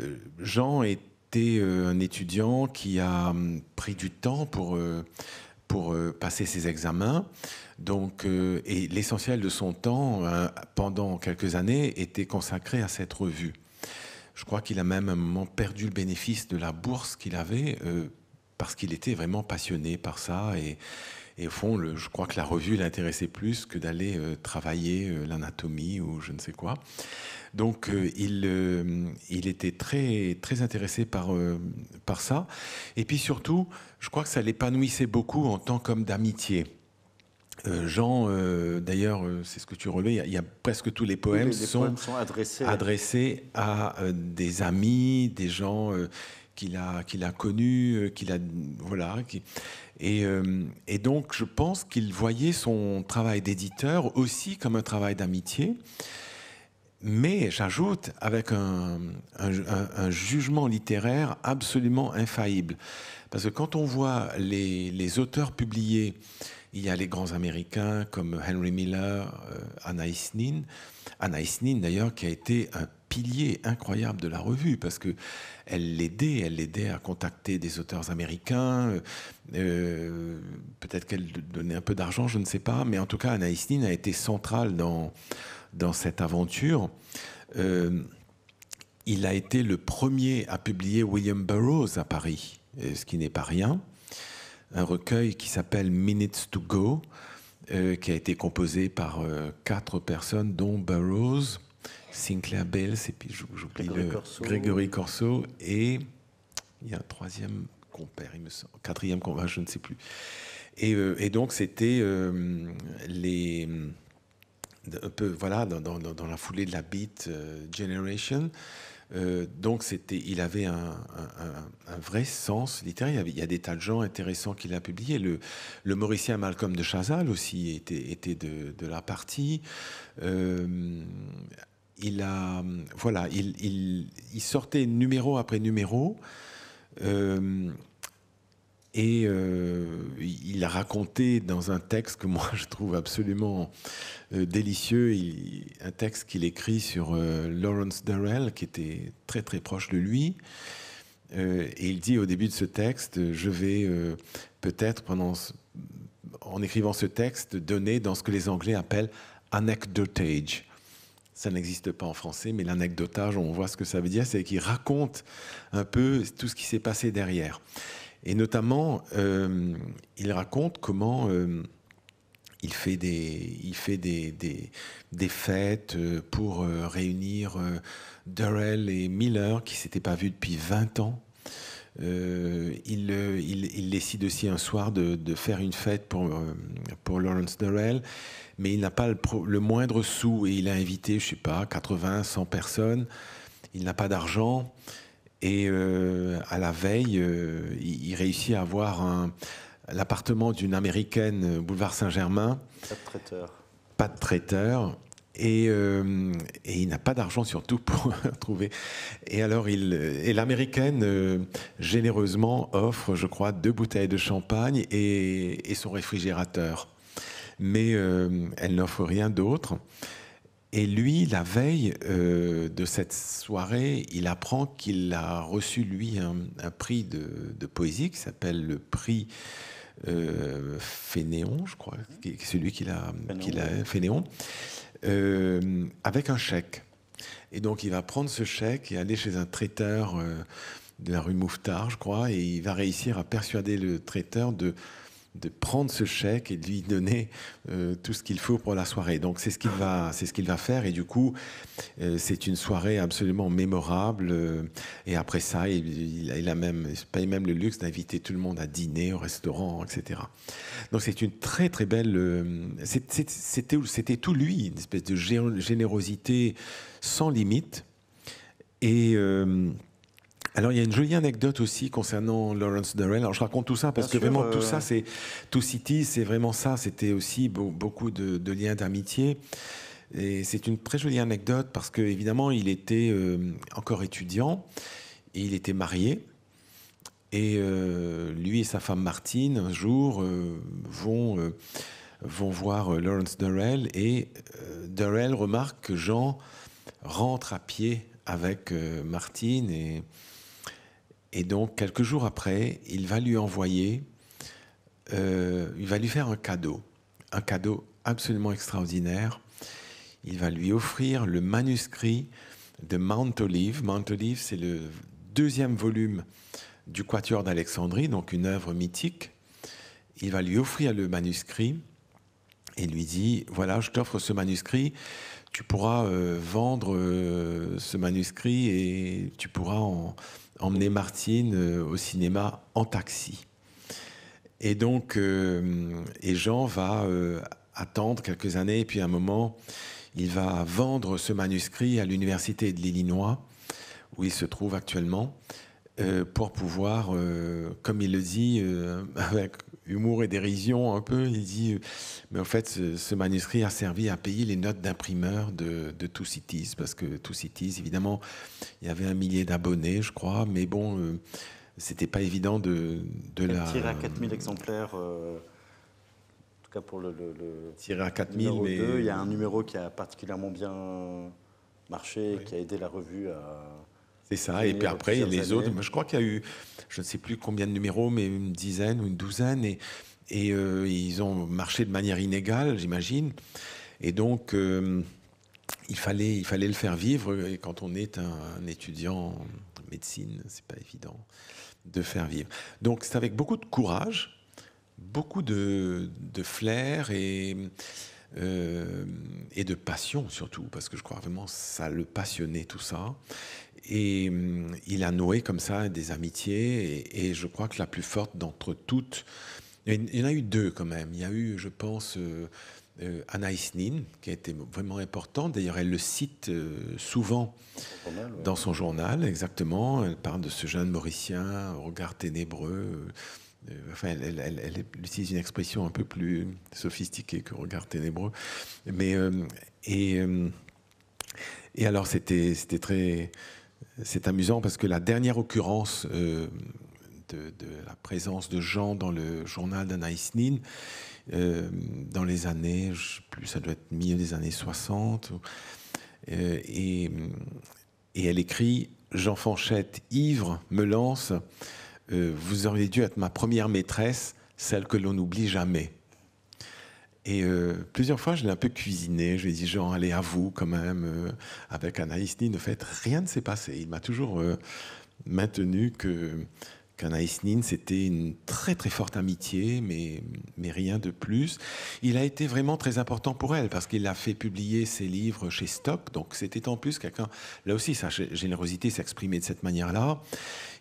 euh, Jean était euh, un étudiant qui a hum, pris du temps pour, pour passer ses examens. Donc, et l'essentiel de son temps, hein, pendant quelques années, était consacré à cette revue. Je crois qu'il a même un moment perdu le bénéfice de la bourse qu'il avait parce qu'il était vraiment passionné par ça et et au fond, je crois que la revue l'intéressait plus que d'aller euh, travailler euh, l'anatomie ou je ne sais quoi. Donc euh, il, il était très, très intéressé par, par ça. Et puis surtout, je crois que ça l'épanouissait beaucoup en tant qu'homme d'amitié. Jean, d'ailleurs, c'est ce que tu relevais, il y, a presque tous les poèmes, sont, adressés, à des amis, des gens qu'il a, qu'il a connus, qu'il a... Voilà. Qui, et, euh, et donc, je pense qu'il voyait son travail d'éditeur aussi comme un travail d'amitié. Mais j'ajoute avec un, jugement littéraire absolument infaillible. Parce que quand on voit les, auteurs publiés, il y a les grands américains comme Henry Miller, Anaïs euh, Anna Anaïs Anna d'ailleurs qui a été un pilier incroyable de la revue parce que elle l'aidait, elle l'aidait à contacter des auteurs américains. Euh, euh, peut-être qu'elle donnait un peu d'argent, je ne sais pas, mais en tout cas, Anaïs Nin a été centrale dans dans cette aventure. Euh, il a été le premier à publier William Burroughs à Paris, ce qui n'est pas rien. Un recueil qui s'appelle Minutes to Go, qui a été composé par quatre personnes, dont Burroughs, Sinclair Bells, et puis j'oublie le Grégory Corso, et il y a un troisième compère, il me semble, quatrième compère, je ne sais plus. Et, euh, donc c'était euh, les peu voilà dans, la foulée de la Beat euh, Generation. donc c'était, il avait un, vrai sens littéraire. Il y, a des tas de gens intéressants qu'il a publiés. Le, le Mauricien Malcolm de Chazal aussi était, était de, la partie il voilà, il, sortait numéro après numéro. Euh, et euh, il a raconté dans un texte que moi <laughs> je trouve absolument euh, délicieux, un texte qu'il écrit sur Lawrence Durrell, qui était très très proche de lui. et il dit au début de ce texte, je vais peut-être, en écrivant ce texte, donner dans ce que les Anglais appellent anecdotage ça n'existe pas en français, mais l'anecdotage, on voit ce que ça veut dire, c'est qu'il raconte un peu tout ce qui s'est passé derrière. Et notamment, euh, il raconte comment euh, il fait des, il fait des, des, des fêtes euh, pour réunir Durrell et Miller, qui ne s'étaient pas vus depuis 20 ans. il, il, il, décide aussi un soir de, de faire une fête pour, pour Lawrence Durrell mais il n'a pas le, moindre sou et il a invité, je sais pas, 80, 100 personnes. Il n'a pas d'argent et euh, à la veille, euh, il, réussit à avoir l'appartement d'une américaine euh, boulevard Saint-Germain. Pas de traiteur. Pas de traiteur. Et, il n'a pas d'argent surtout pour <laughs> trouver. Et alors, et l'américaine généreusement offre, je crois, deux bouteilles de champagne et son réfrigérateur mais euh, elle n'offre rien d'autre. Et lui, la veille euh, de cette soirée, il apprend qu'il a reçu, lui, un, prix de, poésie qui s'appelle le prix euh, Fénéon, je crois, qui, celui qu'il a, qu'il Fénéon, avec un chèque. Et donc, il va prendre ce chèque et aller chez un traiteur de la rue Mouffetard, je crois, et il va réussir à persuader le traiteur de de prendre ce chèque et de lui donner euh, tout ce qu'il faut pour la soirée. Donc c'est ce qu'il va, c'est ce qu'il va faire. Et du coup, euh, c'est une soirée absolument mémorable. Euh, et après ça, il, a même, il paye même le luxe d'inviter tout le monde à dîner au restaurant, etc. Donc c'est une très très belle. c'était, c'était tout lui, une espèce de générosité sans limite. Et alors il y a une jolie anecdote aussi concernant Lawrence Durrell. Alors je raconte tout ça parce que vraiment euh, tout ça, c'est tout Cities, c'est vraiment ça. C'était aussi beaucoup de, liens d'amitié. Et c'est une très jolie anecdote parce que évidemment il était euh, encore étudiant, et il était marié. Et euh, lui et sa femme Martine, un jour, vont, vont voir Lawrence Durrell et Durrell remarque que Jean rentre à pied avec Martine et et donc, quelques jours après, il va lui envoyer, euh, il va lui faire un cadeau, un cadeau absolument extraordinaire. Il va lui offrir le manuscrit de Mount Olive. Mount Olive, c'est le deuxième volume du Quatuor d'Alexandrie, donc une œuvre mythique. Il va lui offrir le manuscrit et lui dit, voilà, je t'offre ce manuscrit, tu pourras euh, vendre euh, ce manuscrit et tu pourras en, emmener Martine euh, au cinéma en taxi. Et donc, euh, et Jean va euh, attendre quelques années, et puis à un moment, il va vendre ce manuscrit à l'université de l'Illinois, où il se trouve actuellement, pour pouvoir, comme il le dit, <laughs> avec humour et dérision un peu. Il dit euh, Mais en fait, ce, manuscrit a servi à payer les notes d'imprimeur de, de Two Cities, parce que Two Cities, évidemment, il y avait un millier d'abonnés, je crois, mais bon, ce euh, c'était pas évident de, de la. Tirer à 4000 exemplaires. Euh, en tout cas pour le, le, tirer à 4000 il y a un numéro qui a particulièrement bien marché qui a aidé la revue à c'est ça. Et, puis après, les autres. je crois qu'il y a eu, je ne sais plus combien de numéros, mais une dizaine ou une douzaine. Et, et euh, ils ont marché de manière inégale, j'imagine. Et donc, euh, il, fallait, il fallait le faire vivre. Et quand on est un, étudiant en médecine, c'est pas évident de faire vivre. Donc, c'est avec beaucoup de courage, beaucoup de, flair et. Euh, et de passion surtout, parce que je crois vraiment ça le passionnait tout ça. Et mm, il a noué comme ça des amitiés, et, je crois que la plus forte d'entre toutes, il y en a eu deux quand même. Il y a eu, je pense, euh, euh, Anaïs Nin, qui a été vraiment importante. D'ailleurs, elle le cite euh, souvent dans son journal, exactement. Elle parle de ce jeune Mauricien, regard ténébreux. Enfin, elle, utilise une expression un peu plus sophistiquée que regard ténébreux. Mais, et, et alors, c'était très c'est amusant parce que la dernière occurrence euh, de, la présence de Jean dans le journal d'Anaïs Nin, euh, dans les années, je sais plus, ça doit être milieu des années 60, euh, et, et, elle écrit Jean Fanchette, ivre, me lance, vous auriez dû être ma première maîtresse, celle que l'on n'oublie jamais. Et euh, plusieurs fois, je l'ai un peu cuisiné. Je lui ai dit, genre, allez, à vous quand même. Euh, avec Anaïs Nin, en fait, rien ne s'est passé. Il m'a toujours euh, maintenu que qu'Anaïs Nin, c'était une très très forte amitié, mais, mais rien de plus. Il a été vraiment très important pour elle, parce qu'il a fait publier ses livres chez Stock, donc c'était en plus quelqu'un, là aussi sa générosité s'exprimait de cette manière-là.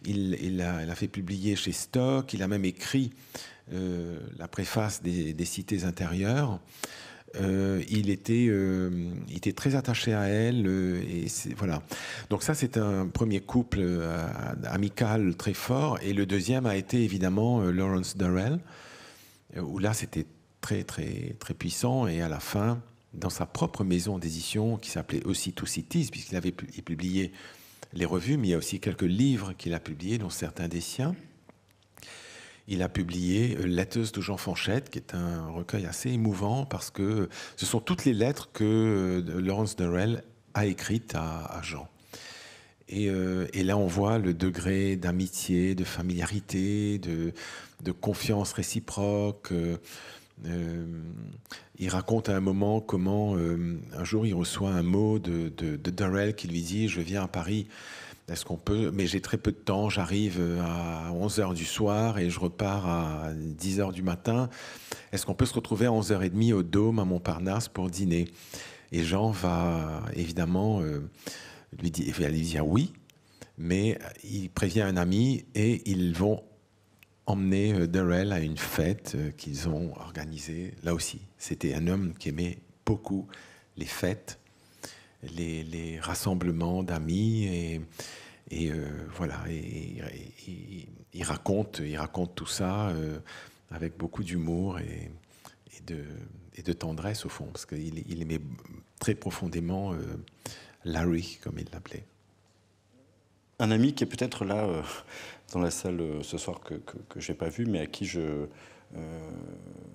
Il, il, fait publier chez Stock, il a même écrit euh, la préface des, cités intérieures. Euh, euh, il, était, très attaché à elle. et voilà. Donc ça, c'est un premier couple amical très fort. Et le deuxième a été évidemment Lawrence Durrell, où là, c'était très, très, très puissant. Et à la fin, dans sa propre maison d'édition, qui s'appelait aussi Two Cities, puisqu'il avait publié les revues, mais il y a aussi quelques livres qu'il a publiés, dont certains des siens il a publié euh, Letters de Jean Fanchette, qui est un recueil assez émouvant parce que ce sont toutes les lettres que euh, Laurence Durrell a écrites à, Jean. Euh, et, là, on voit le degré d'amitié, de familiarité, de, confiance réciproque. il raconte à un moment comment un jour il reçoit un mot de, de Durrell qui lui dit Je viens à Paris est-ce qu'on peut Mais j'ai très peu de temps. J'arrive euh, à 11h du soir et je repars à 10h du matin. Est-ce qu'on peut se retrouver à 11h30 au Dôme à Montparnasse pour dîner Et Jean va euh, évidemment euh, lui, dire, lui dire oui, mais il prévient un ami et ils vont emmener Darrell à une fête qu'ils ont organisée. Là aussi, c'était un homme qui aimait beaucoup les fêtes les, rassemblements d'amis et, euh, voilà, et, il raconte, il raconte tout ça euh, avec beaucoup d'humour et, de, tendresse au fond, parce qu'il aimait très profondément euh, Larry, comme il l'appelait. Un ami qui est peut-être là dans la salle ce soir que, je n'ai pas vu, mais à qui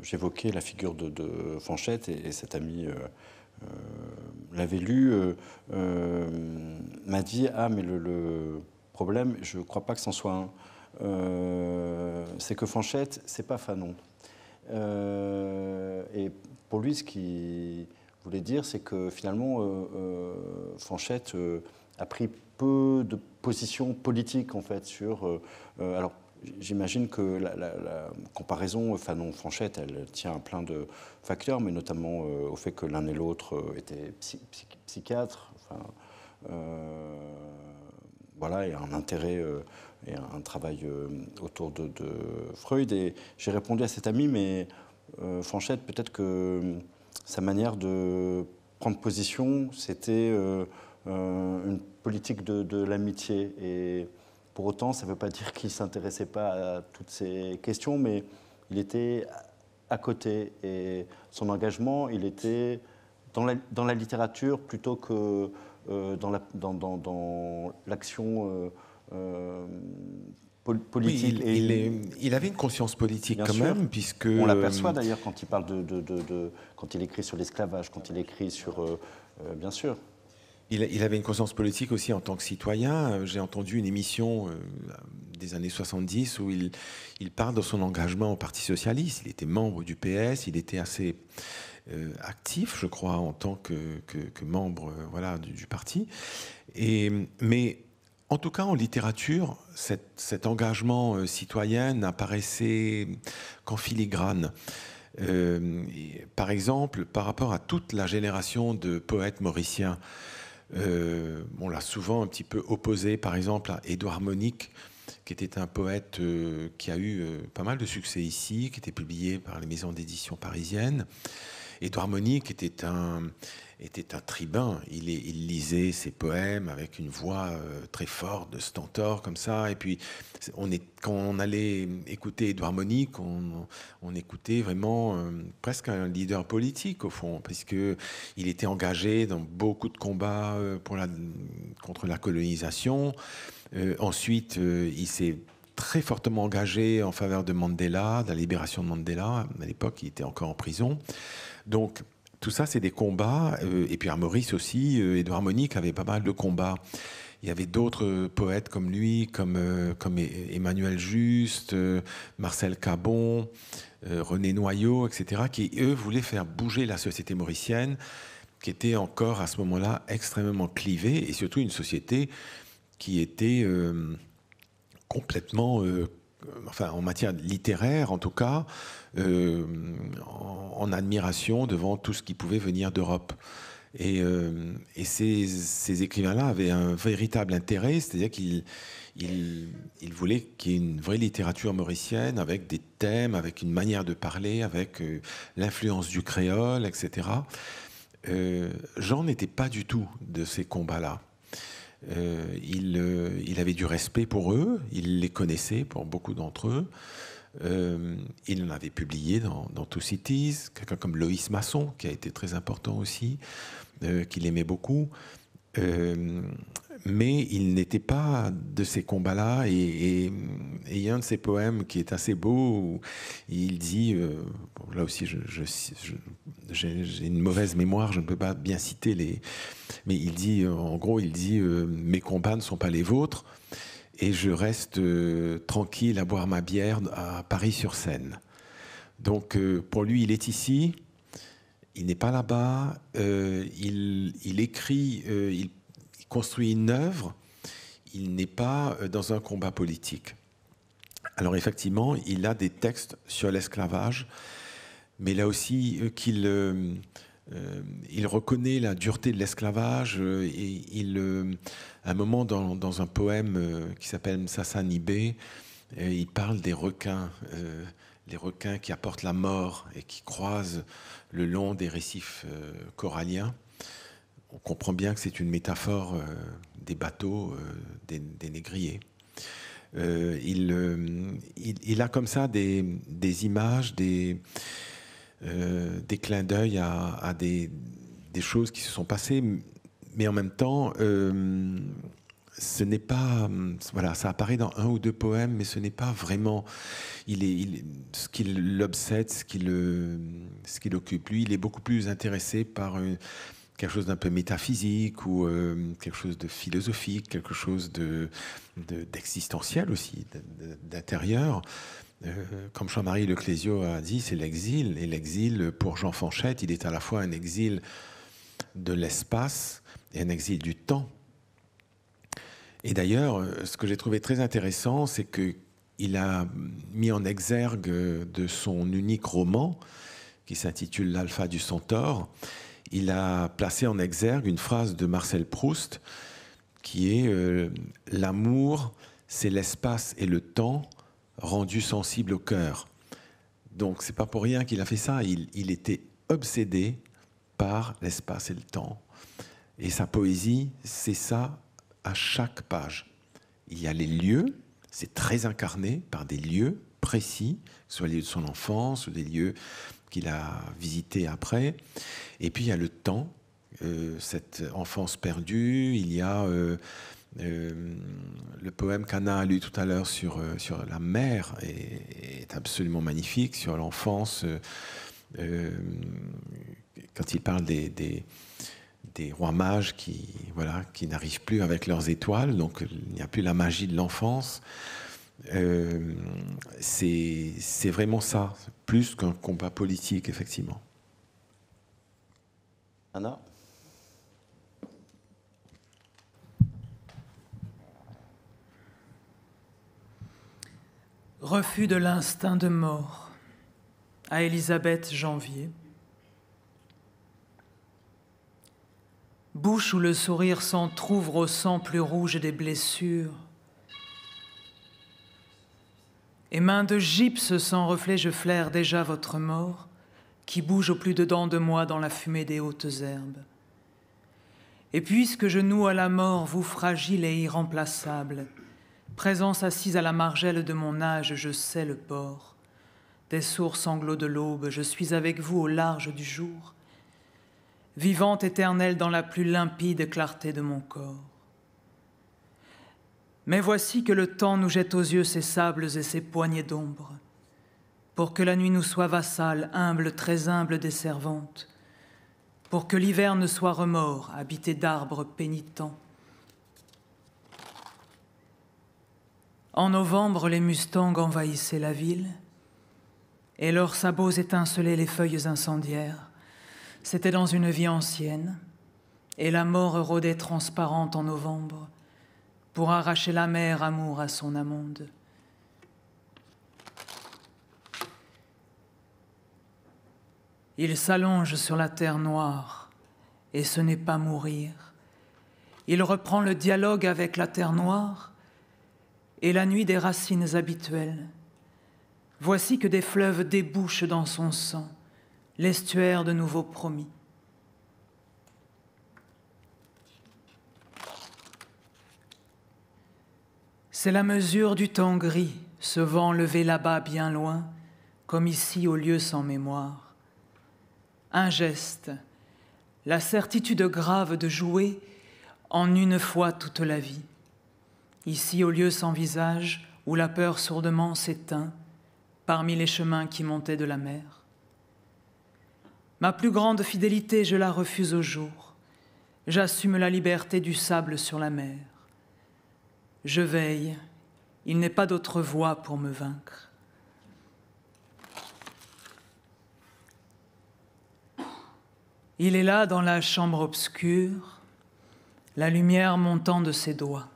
j'évoquais la figure de, de Fanchette et, cet ami l'avait lu, euh, euh, m'a dit Ah, mais le, problème, je ne crois pas que c'en soit un. Euh, c'est que Fanchette, c'est pas Fanon. et pour lui, ce qu'il voulait dire, c'est que finalement, euh, Fanchette a pris peu de position politique, en fait, sur. alors, J'imagine que la, comparaison Fanon-Franchette, elle tient à plein de facteurs, mais notamment euh, au fait que l'un et l'autre euh, étaient psychiatres. Enfin, euh, voilà, et un intérêt euh, et un travail autour de, Freud. Et j'ai répondu à cet ami, mais Franchette, peut-être que sa manière de prendre position, c'était une politique de, de l'amitié. Et pour autant, ça ne veut pas dire qu'il ne s'intéressait pas à toutes ces questions, mais il était à côté. Et son engagement, il était dans la, littérature plutôt que euh, dans l'action euh, euh, politique. il, avait une conscience politique quand même, puisque... On l'aperçoit d'ailleurs quand il parle de, quand il écrit sur l'esclavage, quand il écrit sur... bien sûr. Il, avait une conscience politique aussi en tant que citoyen. Euh, j'ai entendu une émission euh, des années 70 où il, part de son engagement au Parti socialiste. Il était membre du PS, il était assez euh, actif, je crois, en tant que, membre voilà, du, parti. mais en tout cas, en littérature, cet, engagement citoyen n'apparaissait qu'en filigrane. par exemple, par rapport à toute la génération de poètes mauriciens, euh, on l'a souvent un petit peu opposé, par exemple, à Édouard Monique, qui était un poète euh, qui a eu euh, pas mal de succès ici, qui était publié par les maisons d'édition parisiennes. Édouard Monique était un, était un tribun. Il, lisait ses poèmes avec une voix euh, très forte de stentor comme ça. Et puis, on est, quand on allait écouter Edouard Monique, on, écoutait vraiment euh, presque un leader politique au fond, puisque il était engagé dans beaucoup de combats euh, pour la, contre la colonisation. ensuite, il s'est très fortement engagé en faveur de Mandela, de la libération de Mandela. À l'époque, il était encore en prison. Donc, tout ça, c'est des combats. Euh, et puis à Maurice aussi, euh, Édouard Monique avait pas mal de combats. Il y avait d'autres euh, poètes comme lui, comme, Emmanuel Juste, Marcel Cabon, René Noyau, etc., qui, eux, voulaient faire bouger la société mauricienne, qui était encore à ce moment-là extrêmement clivée, et surtout une société qui était complètement, enfin en matière littéraire en tout cas, euh, en, admiration devant tout ce qui pouvait venir d'Europe. Et, euh, ces, écrivains-là avaient un véritable intérêt, c'est-à-dire qu'ils voulaient qu'il y ait une vraie littérature mauricienne avec des thèmes, avec une manière de parler, avec euh, l'influence du créole, etc. Euh, Jean n'était pas du tout de ces combats-là. Il, il, avait du respect pour eux, il les connaissait pour beaucoup d'entre eux. Euh, il en avait publié dans, dans Two Cities, quelqu'un comme Loïs Masson, qui a été très important aussi, euh, qu'il aimait beaucoup. Euh, mais il n'était pas de ces combats-là. Et, il y a un de ses poèmes qui est assez beau, où il dit, là aussi j'ai une mauvaise mémoire, je ne peux pas bien citer les... Mais il dit, en gros, il dit, mes combats ne sont pas les vôtres, et je reste euh, tranquille à boire ma bière à Paris-sur-Seine. Donc euh, pour lui, il est ici, il n'est pas là-bas, euh, il, écrit, il, construit une œuvre, il n'est pas dans un combat politique. Alors effectivement, il a des textes sur l'esclavage, mais là aussi qu'il il reconnaît la dureté de l'esclavage et il un moment dans, un poème euh, qui s'appelle Msasa il parle des requins, euh, les requins qui apportent la mort et qui croisent le long des récifs euh, coralliens. On comprend bien que c'est une métaphore des bateaux, des, négriers. Il, il, a comme ça des, images, des, clins d'œil à, à des, choses qui se sont passées, mais en même temps, euh, ce n'est pas, euh, voilà, ça apparaît dans un ou deux poèmes, mais ce n'est pas vraiment, il est, ce qui l'obsède, ce qui euh, ce l'occupe. Lui, il est beaucoup plus intéressé par quelque chose d'un peu métaphysique ou quelque chose de philosophique, quelque chose de, d'existentiel aussi, d'intérieur. comme Jean-Marie Leclésio a dit, c'est l'exil. Et l'exil, pour Jean Fanchette, il est à la fois un exil de l'espace, et un exil du temps. Et d'ailleurs, euh, ce que j'ai trouvé très intéressant, c'est qu'il a mis en exergue euh, de son unique roman, qui s'intitule L'Alpha du Centaure, il a placé en exergue une phrase de Marcel Proust qui est euh, L'amour, c'est l'espace et le temps rendus sensibles au cœur. Donc, c'est pas pour rien qu'il a fait ça. il était obsédé par l'espace et le temps et sa poésie, c'est ça à chaque page. Il y a les lieux, c'est très incarné par des lieux précis, soit les lieux de son enfance, ou des lieux qu'il a visités après. Et puis il y a le temps, euh, cette enfance perdue, il y a euh, euh, le poème qu'Anna a lu tout à l'heure sur, sur la mer, et est absolument magnifique, sur l'enfance, quand il parle des des rois mages qui, voilà, qui n'arrivent plus avec leurs étoiles, donc il n'y a plus la magie de l'enfance. Euh, c'est vraiment ça, plus qu'un combat politique, effectivement. Anna Refus de l'instinct de mort à Elisabeth Janvier. bouche où le sourire s'entr'ouvre au sang plus rouge des blessures, et mains de gypse sans reflet, je flaire déjà votre mort, qui bouge au plus dedans de moi dans la fumée des hautes herbes. Et puisque je noue à la mort, vous fragile et irremplaçable, présence assise à la margelle de mon âge, je sais le port. Des sourds sanglots de l'aube, je suis avec vous au large du jour, vivante éternelle dans la plus limpide clarté de mon corps. Mais voici que le temps nous jette aux yeux ses sables et ses poignées d'ombre, pour que la nuit nous soit vassale, humble, très humble des servantes, pour que l'hiver ne soit remords, habité d'arbres pénitents. En novembre, les mustangs envahissaient la ville, et leurs sabots étincelaient les feuilles incendiaires. C'était dans une vie ancienne, et la mort rôdait transparente en novembre pour arracher la mère amour à son amonde. Il s'allonge sur la terre noire, et ce n'est pas mourir. Il reprend le dialogue avec la terre noire, et la nuit des racines habituelles. Voici que des fleuves débouchent dans son sang, l'estuaire de nouveau promis. C'est la mesure du temps gris, ce vent levé là-bas bien loin, comme ici au lieu sans mémoire. Un geste, la certitude grave de jouer en une fois toute la vie. Ici au lieu sans visage, où la peur sourdement s'éteint, parmi les chemins qui montaient de la mer. Ma plus grande fidélité, je la refuse au jour. J'assume la liberté du sable sur la mer. Je veille, il n'est pas d'autre voie pour me vaincre. Il est là dans la chambre obscure, la lumière montant de ses doigts.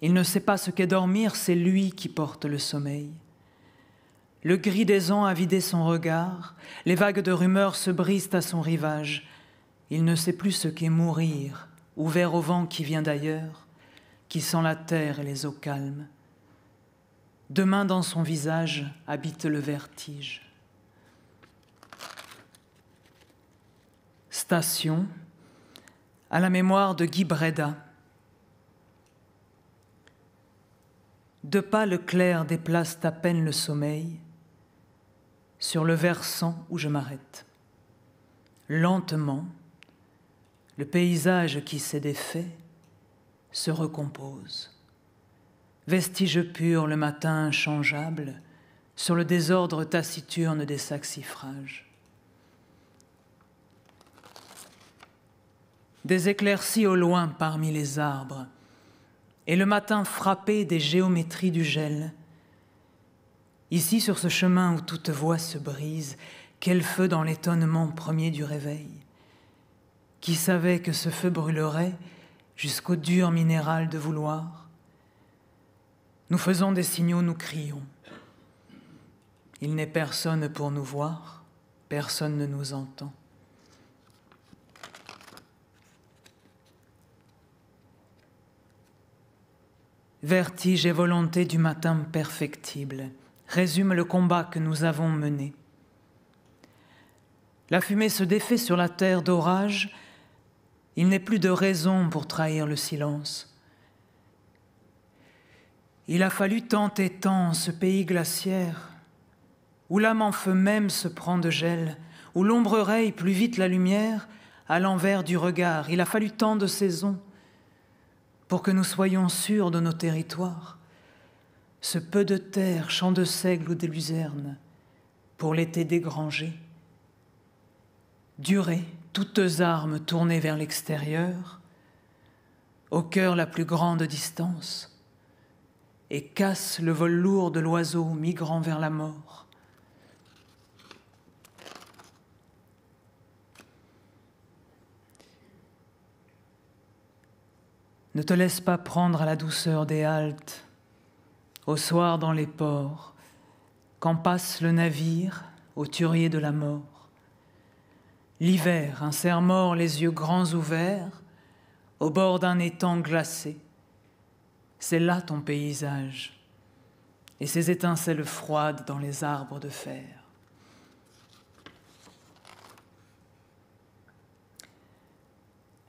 Il ne sait pas ce qu'est dormir, c'est lui qui porte le sommeil. Le gris des ans a vidé son regard, les vagues de rumeurs se brisent à son rivage. Il ne sait plus ce qu'est mourir, ouvert au vent qui vient d'ailleurs, qui sent la terre et les eaux calmes. Demain dans son visage habite le vertige. Station à la mémoire de Guy Breda. Deux pas le clair déplacent à peine le sommeil sur le versant où je m'arrête. Lentement, le paysage qui s'est défait se recompose. Vestige pur le matin inchangeable sur le désordre taciturne des saxifrages. Des éclaircies au loin parmi les arbres, et le matin frappé des géométries du gel, Ici, sur ce chemin où toute voix se brise, quel feu dans l'étonnement premier du réveil Qui savait que ce feu brûlerait jusqu'au dur minéral de vouloir Nous faisons des signaux, nous crions. Il n'est personne pour nous voir, personne ne nous entend. Vertige et volonté du matin perfectible résume le combat que nous avons mené. La fumée se défait sur la terre d'orage, il n'est plus de raison pour trahir le silence. Il a fallu tant et tant ce pays glaciaire, où l'âme en feu même se prend de gel, où l'ombre raye plus vite la lumière, à l'envers du regard. Il a fallu tant de saisons pour que nous soyons sûrs de nos territoires ce peu de terre, champ de seigle ou des luzernes pour l'été dégrangé. Durée, toutes armes tournées vers l'extérieur, au cœur la plus grande distance, et casse le vol lourd de l'oiseau migrant vers la mort. Ne te laisse pas prendre à la douceur des haltes au soir dans les ports, quand passe le navire au turier de la mort. L'hiver, un cerf-mort, les yeux grands ouverts, au bord d'un étang glacé. C'est là ton paysage, et ses étincelles froides dans les arbres de fer.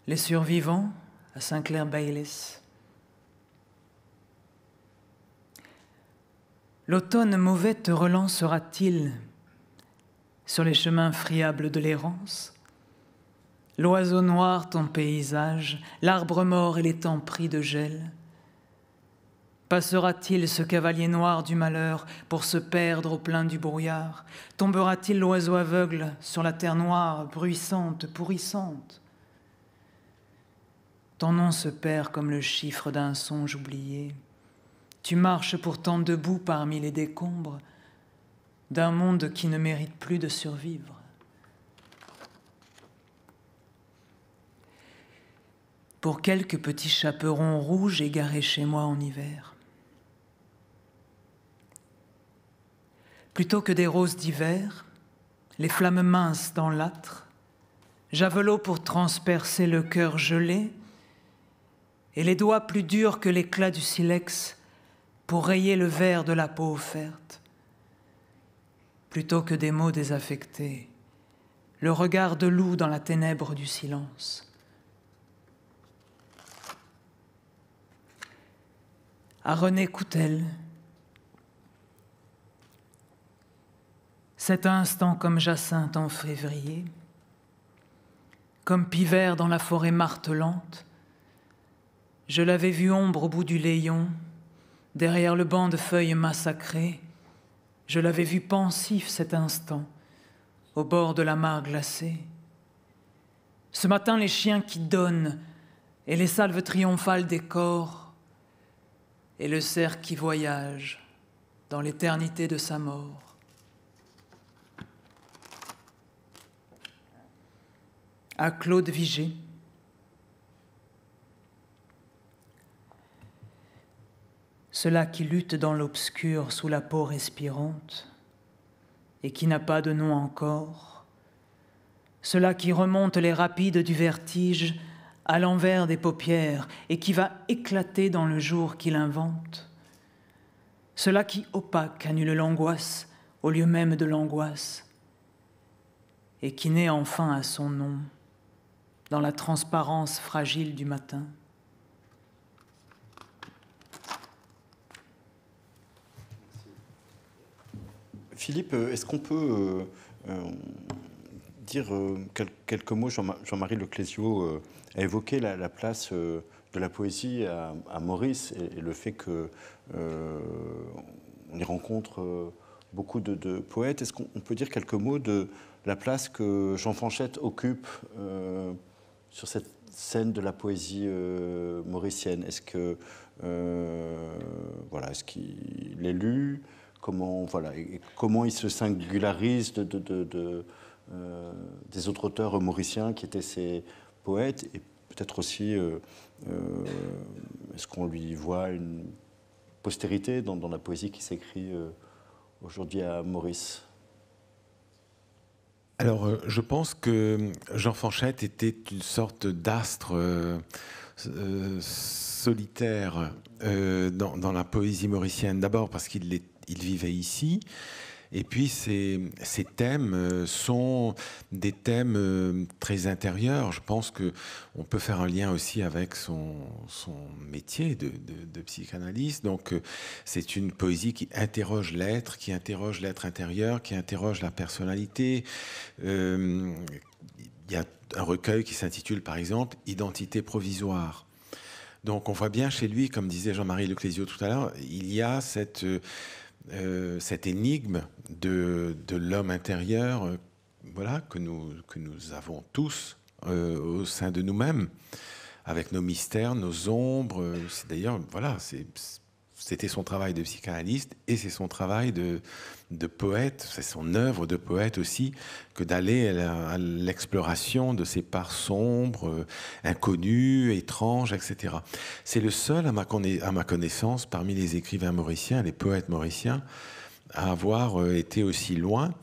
Les survivants à Saint Clair Baylis L'automne mauvais te relancera-t-il sur les chemins friables de l'errance L'oiseau noir ton paysage, l'arbre mort et les temps pris de gel Passera-t-il ce cavalier noir du malheur pour se perdre au plein du brouillard Tombera-t-il l'oiseau aveugle sur la terre noire, bruissante, pourrissante Ton nom se perd comme le chiffre d'un songe oublié. Tu marches pourtant debout parmi les décombres d'un monde qui ne mérite plus de survivre. Pour quelques petits chaperons rouges égarés chez moi en hiver. Plutôt que des roses d'hiver, les flammes minces dans l'âtre, javelot pour transpercer le cœur gelé, et les doigts plus durs que l'éclat du silex pour rayer le verre de la peau offerte, plutôt que des mots désaffectés, le regard de loup dans la ténèbre du silence. À René Coutel, cet instant comme Jacinthe en février, comme Pivert dans la forêt martelante, je l'avais vu ombre au bout du léon, derrière le banc de feuilles massacrées, je l'avais vu pensif cet instant, au bord de la mare glacée. Ce matin, les chiens qui donnent et les salves triomphales des corps et le cerf qui voyage dans l'éternité de sa mort. À Claude Vigée. cela qui lutte dans l'obscur sous la peau respirante et qui n'a pas de nom encore, cela qui remonte les rapides du vertige à l'envers des paupières et qui va éclater dans le jour qu'il invente, cela qui opaque annule l'angoisse au lieu même de l'angoisse et qui naît enfin à son nom dans la transparence fragile du matin. Philippe, euh, est-ce qu'on peut euh, euh, dire quelques mots Jean-Marie Leclésio a évoqué la, place de la poésie à, Maurice et, le fait qu'on y rencontre beaucoup de, poètes. Est-ce qu'on peut dire quelques mots de la place que Jean Franchette occupe sur cette scène de la poésie mauricienne Est-ce que voilà, est-ce qu'il est lu comment, voilà, comment il se singularise de, euh, des autres auteurs mauriciens qui étaient ses poètes, et peut-être aussi, euh, euh, est-ce qu'on lui voit une postérité dans, la poésie qui s'écrit aujourd'hui à Maurice alors, je pense que Jean Fanchette était une sorte d'astre solitaire dans, dans, la poésie mauricienne. D'abord parce qu'il est il vivait ici. Et puis ces, ces, thèmes euh, sont des thèmes euh, très intérieurs. Je pense que on peut faire un lien aussi avec son, métier de, psychanalyste. Donc euh, c'est une poésie qui interroge l'être, qui interroge l'être intérieur, qui interroge la personnalité. il y a un recueil qui s'intitule par exemple Identité provisoire. Donc on voit bien chez lui, comme disait Jean-Marie Leclésio tout à l'heure, il y a cette euh, cette énigme de, de l'homme intérieur euh, voilà, que, nous, que nous avons tous euh, au sein de nous-mêmes, avec nos mystères, nos ombres. C'est d'ailleurs, voilà, c'était son travail de psychanalyste et c'est son travail de, de poète, c'est son œuvre de poète aussi, que d'aller à l'exploration de ses parts sombres, euh, inconnues, étranges, etc. C'est le seul, à ma, connaissance, parmi les écrivains mauriciens, les poètes mauriciens, à avoir euh, été aussi loin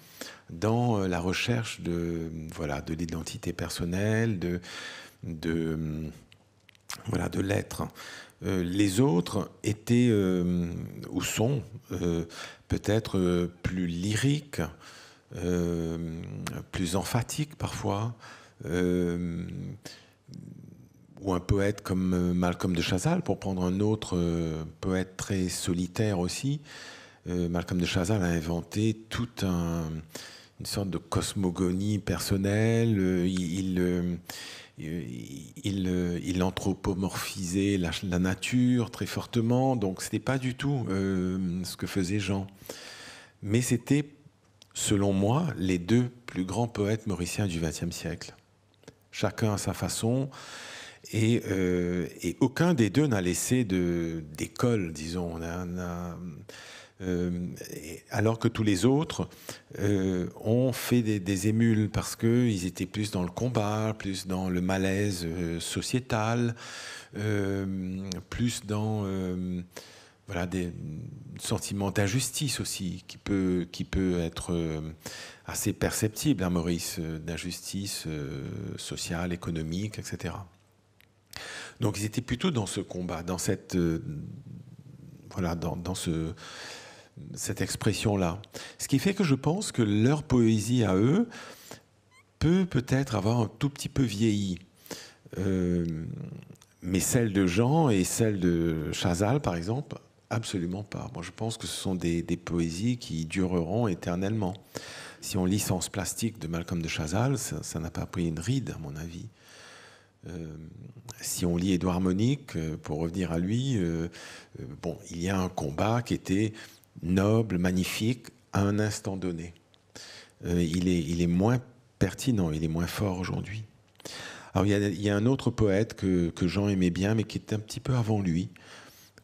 dans euh, la recherche de l'identité personnelle, de de hum, voilà de l'être. Euh, les autres étaient euh, ou sont euh, peut-être plus lyriques, plus emphatiques parfois, ou un poète comme Malcolm de Chazal, pour prendre un autre poète très solitaire aussi. Malcolm de Chazal a inventé toute une sorte de cosmogonie personnelle. Euh, euh, il, anthropomorphisait la, nature très fortement, donc ce n'était pas du tout euh, ce que faisait Jean. Mais c'était, selon moi, les deux plus grands poètes mauriciens du XXe siècle. Chacun à sa façon, et, aucun des deux n'a laissé d'école, disons. Euh, alors que tous les autres euh, ont fait des, émules parce qu'ils étaient plus dans le combat, plus dans le malaise euh, sociétal, plus dans voilà, des sentiments d'injustice aussi qui peut, qui peut être assez perceptible, à hein, Maurice, d'injustice sociale, économique, etc. Donc ils étaient plutôt dans ce combat, dans cette voilà, dans, dans ce cette expression-là. Ce qui fait que je pense que leur poésie à eux peut peut-être avoir un tout petit peu vieilli. Euh, mais celle de Jean et celle de Chazal, par exemple, absolument pas. Moi, je pense que ce sont des, poésies qui dureront éternellement. Si on lit Sens plastique de Malcolm de Chazal, ça n'a pas pris une ride, à mon avis. Euh, si on lit Édouard Monique, euh, pour revenir à lui, bon, il y a un combat qui était noble, magnifique, à un instant donné. Euh, il, est, il est moins pertinent, il est moins fort aujourd'hui. Alors il y, a, un autre poète que, que, Jean aimait bien, mais qui est un petit peu avant lui,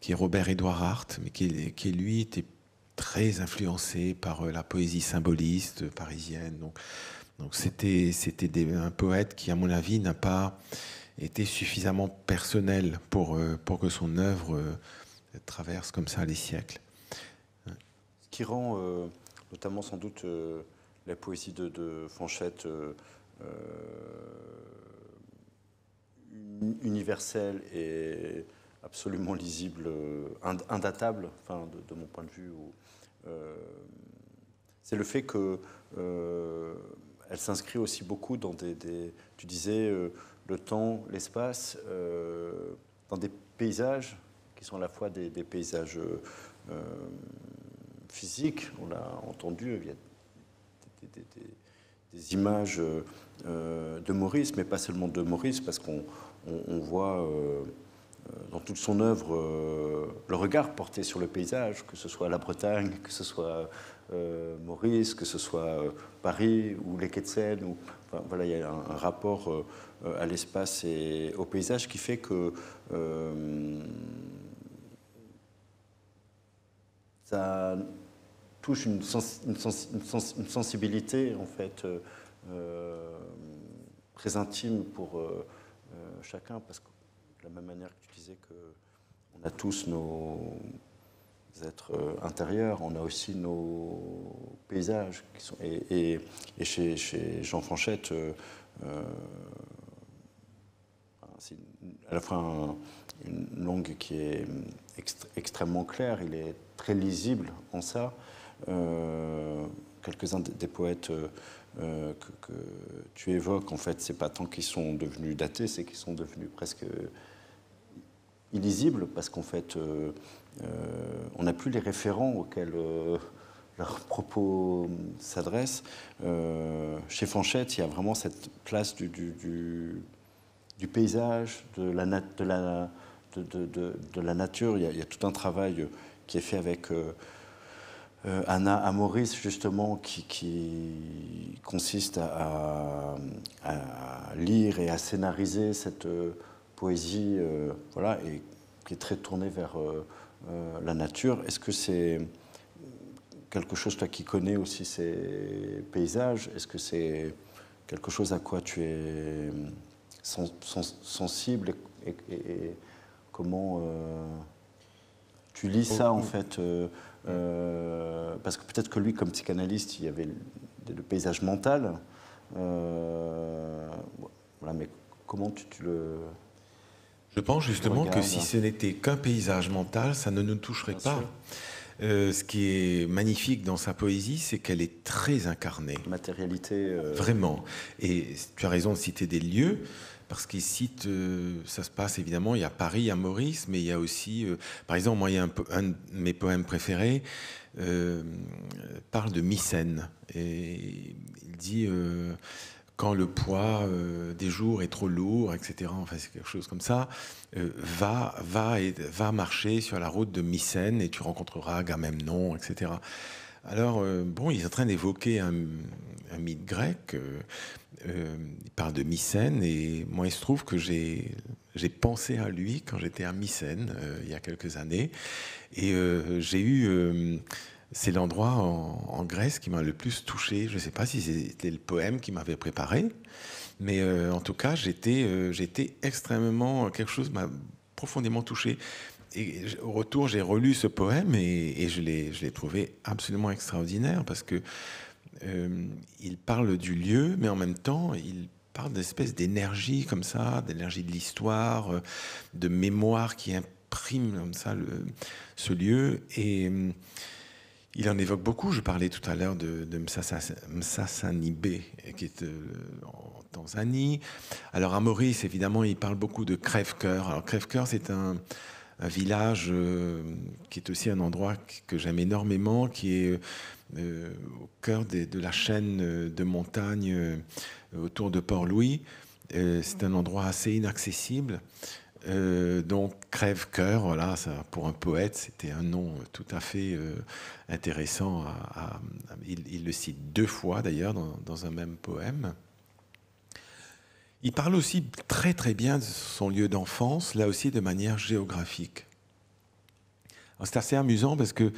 qui est Robert edouard Hart, mais qui, lui était très influencé par euh, la poésie symboliste parisienne. Donc, donc c'était, c'était un poète qui, à mon avis, n'a pas été suffisamment personnel pour, euh, pour que son œuvre traverse comme ça les siècles qui rend euh, notamment sans doute euh, la poésie de, de Fanchette euh, universelle et absolument lisible, indatable, enfin, de, mon point de vue. c'est le fait que elle s'inscrit aussi beaucoup dans des, tu disais, le temps, l'espace, dans des paysages qui sont à la fois des paysages physique. On l'a entendu il y a des, images euh, euh, de Maurice, mais pas seulement de Maurice, parce qu'on voit euh, dans toute son œuvre le regard porté sur le paysage, que ce soit la Bretagne, que ce soit Maurice, que ce soit Paris ou les quais de Seine. Ou, voilà, il y a un rapport à l'espace et au paysage qui fait que ça touche une, sensibilité en fait euh, euh, très intime pour euh, chacun, parce que de la même manière que tu disais que on a tous nos êtres intérieurs, on a aussi nos paysages. et, chez, Jean Franchette, c'est à la fois une langue qui est hum, extrêmement claire, il est très lisible en ça. Euh, quelques-uns des poètes euh, euh, que, tu évoques, en fait, c'est pas tant qu'ils sont devenus datés, c'est qu'ils sont devenus presque illisibles, parce qu'en fait, on n'a plus les référents auxquels leurs propos s'adressent. chez Fanchette, il y a vraiment cette place du, du, paysage, de la, de, de, la nature. Il y, a, tout un travail qui est fait avec euh, Anna, à Maurice, justement, qui, consiste à, lire et à scénariser cette euh, poésie, euh, voilà, et qui est très tournée vers la nature. Est-ce que c'est quelque chose, toi qui connais aussi ces paysages, est-ce que c'est quelque chose à quoi tu es sensible et comment tu lis ça, en fait euh, parce que peut-être que lui, comme psychanalyste, il y avait le, paysage mental. Euh, voilà, mais comment tu, le. Je pense justement que si ce n'était qu'un paysage mental, ça ne nous toucherait pas. Euh, ce qui est magnifique dans sa poésie, c'est qu'elle est très incarnée. Matérialité. Vraiment. Et tu as raison de citer des lieux parce qu'il cite, ça se passe évidemment, il y a Paris, il y a Maurice, mais il y a aussi, euh, par exemple, moi, il y a un, de mes poèmes préférés, euh, parle de Mycène. Et il dit euh, quand le poids des jours est trop lourd, etc. Enfin, c'est quelque chose comme ça. va, va et va marcher sur la route de Mycène et tu rencontreras Gamemnon, etc. Alors bon, il est en train d'évoquer un, un mythe grec. Euh, euh, il parle de Mycène et moi il se trouve que j'ai pensé à lui quand j'étais à Mycène euh, il y a quelques années et j'ai eu c'est l'endroit en, Grèce qui m'a le plus touché. Je ne sais pas si c'était le poème qui m'avait préparé, mais en tout cas j'étais j'étais extrêmement quelque chose m'a profondément touché. Et au retour, j'ai relu ce poème et, et je l'ai trouvé absolument extraordinaire parce que euh, il parle du lieu, mais en même temps, il parle d'espèces d'énergie comme ça, d'énergie de l'histoire, euh, de mémoire qui imprime comme ça le, ce lieu. Et euh, il en évoque beaucoup. Je parlais tout à l'heure de, de qui est en Tanzanie. Alors à Maurice, évidemment, il parle beaucoup de Crève-Cœur. Alors Crève-Cœur, c'est un, village qui est aussi un endroit que j'aime énormément, qui est euh, au cœur de la chaîne euh, de montagnes euh, autour de Port-Louis. c'est un endroit assez inaccessible. donc Crève-Cœur, voilà, ça, pour un poète, c'était un nom tout à fait intéressant. À, il, le cite deux fois d'ailleurs dans, dans, un même poème. Il parle aussi très très bien de son lieu d'enfance, là aussi de manière géographique. C'est assez amusant parce que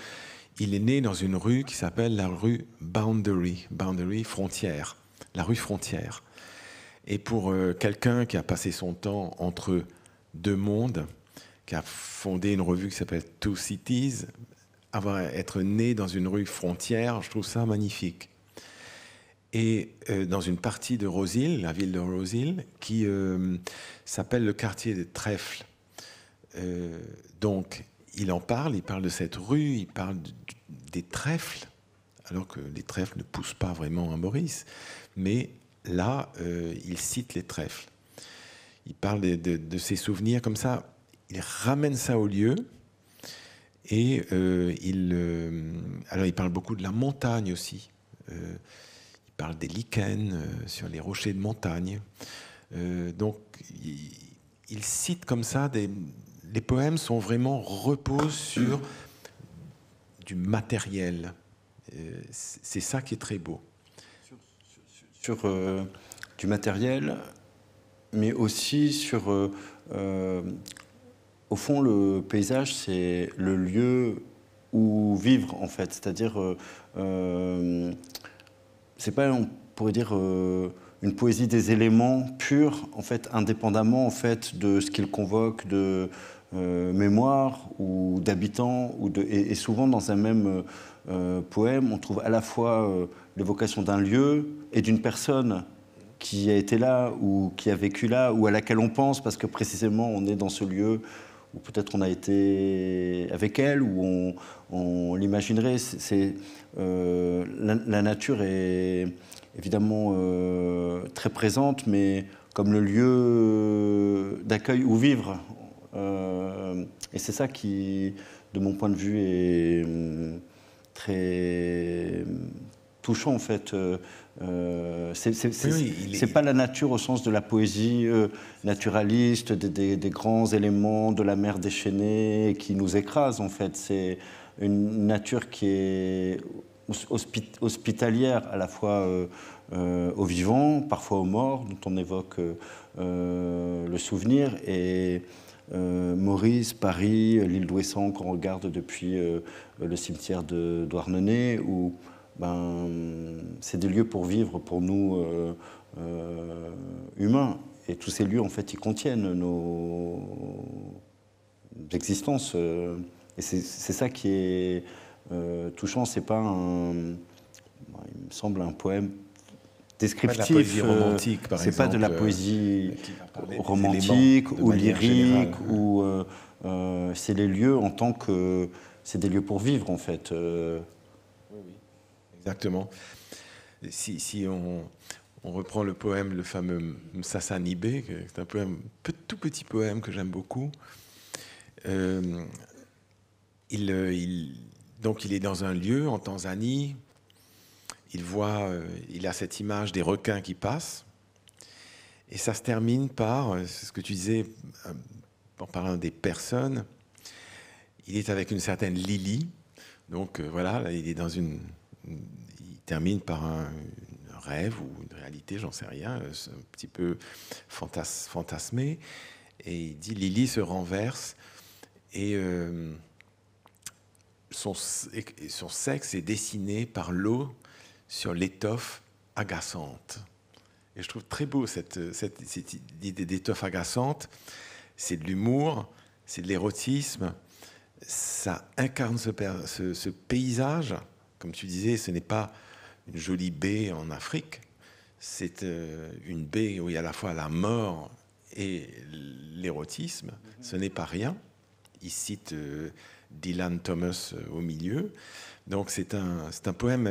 il est né dans une rue qui s'appelle la rue Boundary, Boundary frontière, la rue frontière. Et pour euh, quelqu'un qui a passé son temps entre deux mondes, qui a fondé une revue qui s'appelle Two Cities, avoir, être né dans une rue frontière, je trouve ça magnifique. Et euh, dans une partie de rosil, la ville de rosil, qui euh, s'appelle le quartier des Trèfles. donc, il en parle, il parle de cette rue, il parle des trèfles, alors que les trèfles ne poussent pas vraiment à Maurice. Mais là, euh, il cite les trèfles. Il parle de, ses souvenirs comme ça. Il ramène ça au lieu. Et euh, il, euh, alors il parle beaucoup de la montagne aussi. il parle des lichens sur les rochers de montagne. donc il, cite comme ça des, les poèmes sont vraiment reposent sur du matériel. Euh, c'est ça qui est très beau. Sur, euh, du matériel, mais aussi sur... Euh, au fond, le paysage, c'est le lieu où vivre, en fait. C'est-à-dire, c'est pas, on pourrait dire une poésie des éléments purs, en fait, indépendamment en fait de ce qu'il convoque, de, euh, mémoire ou d'habitants, ou et, souvent dans un même euh, poème, on trouve à la fois euh, l'évocation d'un lieu et d'une personne qui a été là ou qui a vécu là ou à laquelle on pense parce que précisément on est dans ce lieu où peut-être on a été avec elle ou on, l'imaginerait. C'est, la, la, nature est évidemment très présente, mais comme le lieu d'accueil où vivre. Euh, et c'est ça qui, de mon point de vue, est hum, très hum, touchant en fait. Euh, euh, c'est pas la nature au sens de la poésie naturaliste, des, grands éléments de la mer déchaînée qui nous écrasent en fait. C'est une nature qui est hospitalière à la fois aux vivants, parfois aux morts, dont on évoque le souvenir et euh, Maurice, Paris, euh, l'île d'Ouessant qu'on regarde depuis euh, le cimetière de Douarnenez, où ben, c'est des lieux pour vivre pour nous humains. Et tous ces lieux, en fait, ils contiennent nos existences. Et c'est ça qui est touchant. C'est pas un, ben, il me semble, un poème descriptif. C'est pas de la poésie romantique ou lyrique ou euh, euh, c'est les lieux en tant que c'est des lieux pour vivre en fait. Euh. Oui, oui, exactement. Si, si on, reprend le poème, le fameux Sassanibé, c'est un poème, tout petit poème que j'aime beaucoup. il, donc il est dans un lieu en Tanzanie il voit, euh, il a cette image des requins qui passent. Et ça se termine par, euh, ce que tu disais euh, en parlant des personnes, il est avec une certaine Lily. Donc voilà, il est dans une. Il termine par un, rêve ou une réalité, j'en sais rien, un petit peu fantas, fantasmé. Et il dit Lily se renverse et. son, sexe est dessiné par l'eau sur l'étoffe agaçante. Et je trouve très beau cette, idée d'étoffe agaçante. C'est de l'humour, c'est de l'érotisme. Ça incarne ce, paysage. Comme tu disais, ce n'est pas une jolie baie en Afrique. C'est euh, une baie où il y a à la fois la mort et l'érotisme. Ce n'est pas rien. Il cite euh, Dylan Thomas euh, au milieu. Donc c'est un poème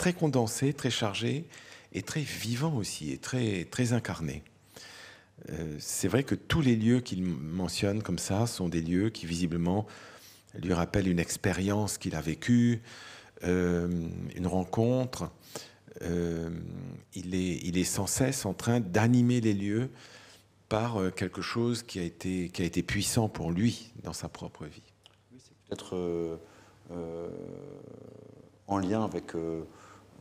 très condensé, très chargé, et très vivant aussi, et très, très incarné. Euh, c'est vrai que tous les lieux qu'il mentionne comme ça sont des lieux qui visiblement lui rappellent une expérience qu'il a vécue, euh, une rencontre. Euh, il, est, il est sans cesse en train d'animer les lieux par quelque chose qui a, été, qui a été puissant pour lui dans sa propre vie. c'est peut-être en lien avec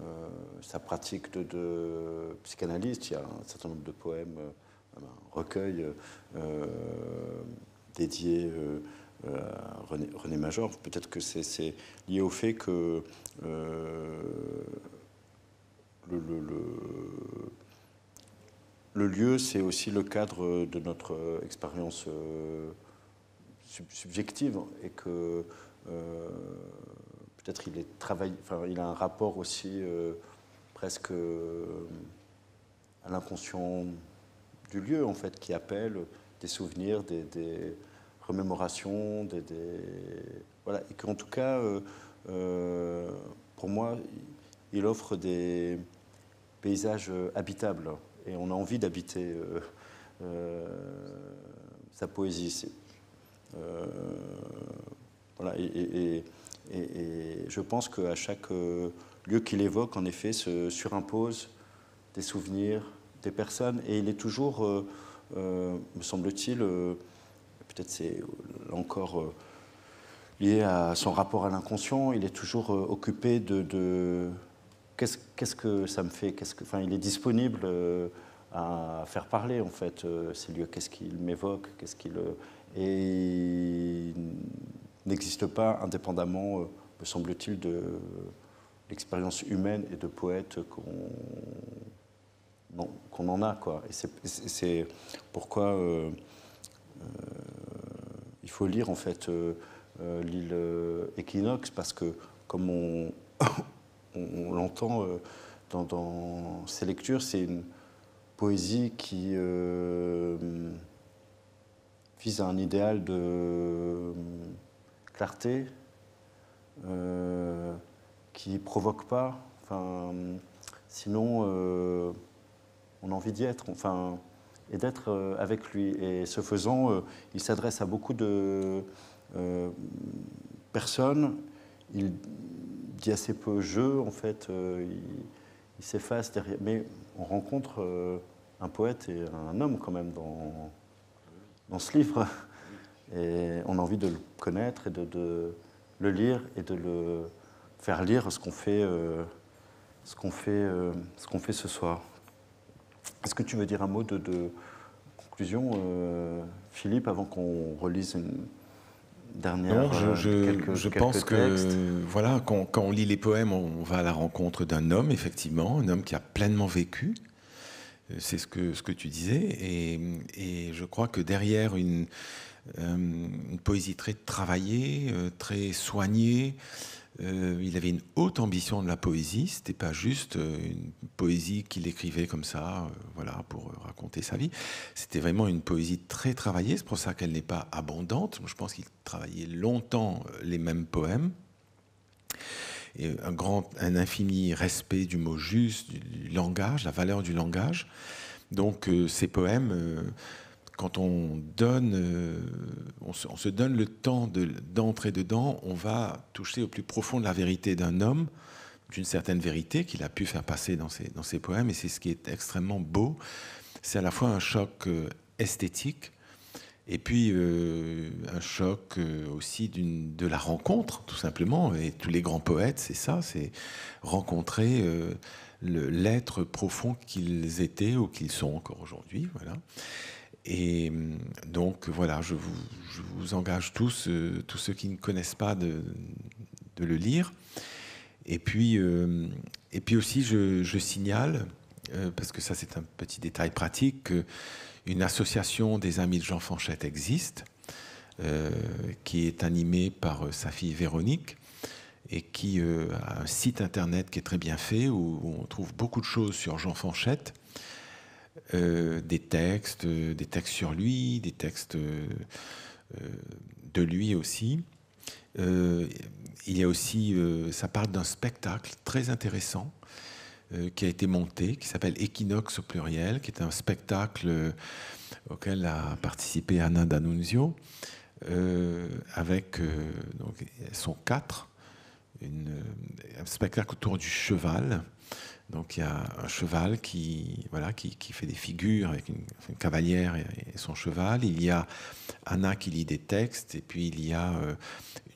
euh, sa pratique de, psychanalyste. Il y a un certain nombre de poèmes, euh, un recueil euh, dédié à René, Major. Peut-être que c'est lié au fait que le, lieu, c'est aussi le cadre de notre expérience subjective et que peut-être il est enfin, il a un rapport aussi euh, presque euh, à l'inconscient du lieu en fait, qui appelle des souvenirs, des, remémorations, des, voilà, et qu'en tout cas, euh, pour moi, il offre des paysages habitables, et on a envie d'habiter sa poésie. voilà, et et, je pense qu'à chaque euh, lieu qu'il évoque, en effet, se surimpose des souvenirs, des personnes. Et il est toujours, euh, euh, me semble-t-il, peut-être c'est encore lié à son rapport à l'inconscient, il est toujours occupé de, qu'est-ce que ça me fait, qu'est-ce que, enfin, il est disponible à faire parler en fait ces lieux, qu'est-ce qu'il m'évoque, qu'est-ce qu'il et n'existe pas indépendamment, euh, me semble-t-il, de l'expérience humaine et de poète qu'on en a. Quoi. Et c'est pourquoi euh, euh, il faut lire en fait l'île Equinox, parce que comme on, <coughs> l'entend dans, ses lectures, c'est une poésie qui vise à un idéal de clarté, euh, qui provoque pas. Enfin, sinon, euh, on a envie d'y être. Enfin, et d'être euh, avec lui. Et ce faisant, il s'adresse à beaucoup de personnes. Il dit assez peu je, en fait. il, s'efface derrière. Mais on rencontre un poète et un homme, quand même, dans ce livre. Et on a envie de le connaître et de, le lire et de le faire lire ce qu'on fait, euh, ce qu'on fait, euh, ce qu'on fait ce soir. Est-ce que tu veux dire un mot de, conclusion, euh, Philippe, avant qu'on relise une dernière Non, je, quelques, je pense que voilà, quand, on lit les poèmes, on va à la rencontre d'un homme, effectivement, un homme qui a pleinement vécu. C'est ce que, ce que tu disais. Et, et je crois que derrière une, euh, une poésie très travaillée, euh, très soignée. Euh, il avait une haute ambition de la poésie. n'était pas juste une poésie qu'il écrivait comme ça, voilà, pour raconter sa vie. C'était vraiment une poésie très travaillée. C'est pour ça qu'elle n'est pas abondante. Je pense qu'il travaillait longtemps les mêmes poèmes. Et un grand, un infini respect du mot juste, du langage, la valeur du langage. Donc, ces poèmes quand on donne, euh, on, se, donne le temps d'entrer dedans, on va toucher au plus profond de la vérité d'un homme, d'une certaine vérité qu'il a pu faire passer dans ses, dans ses poèmes, et c'est ce qui est extrêmement beau. C'est à la fois un choc euh, esthétique, et puis euh, un choc aussi de la rencontre, tout simplement. Et tous les grands poètes, c'est ça, c'est rencontrer l'être profond qu'ils étaient ou qu'ils sont encore aujourd'hui. Voilà. Et mm, donc voilà, je vous, engage tous, euh, tous ceux qui ne connaissent pas, de, le lire. Et puis, euh, et puis aussi, je, signale, euh, parce que ça c'est un petit détail pratique, qu'une association des amis de Jean Fanchette existe, qui est animée par sa fille Véronique et qui a un site internet qui est très bien fait, où on trouve beaucoup de choses sur Jean Fanchette euh, des textes, euh, des textes sur lui, des textes euh, de lui aussi. il y a aussi, ça part d'un spectacle très intéressant qui a été monté, qui s'appelle Equinox au pluriel, qui est un spectacle auquel a participé Anna D'Annunzio, avec, donc, sont quatre, un spectacle autour du cheval, donc il y a un cheval qui, voilà, qui, fait des figures avec une, cavalière et, son cheval. Il y a Anna qui lit des textes et puis il y a euh,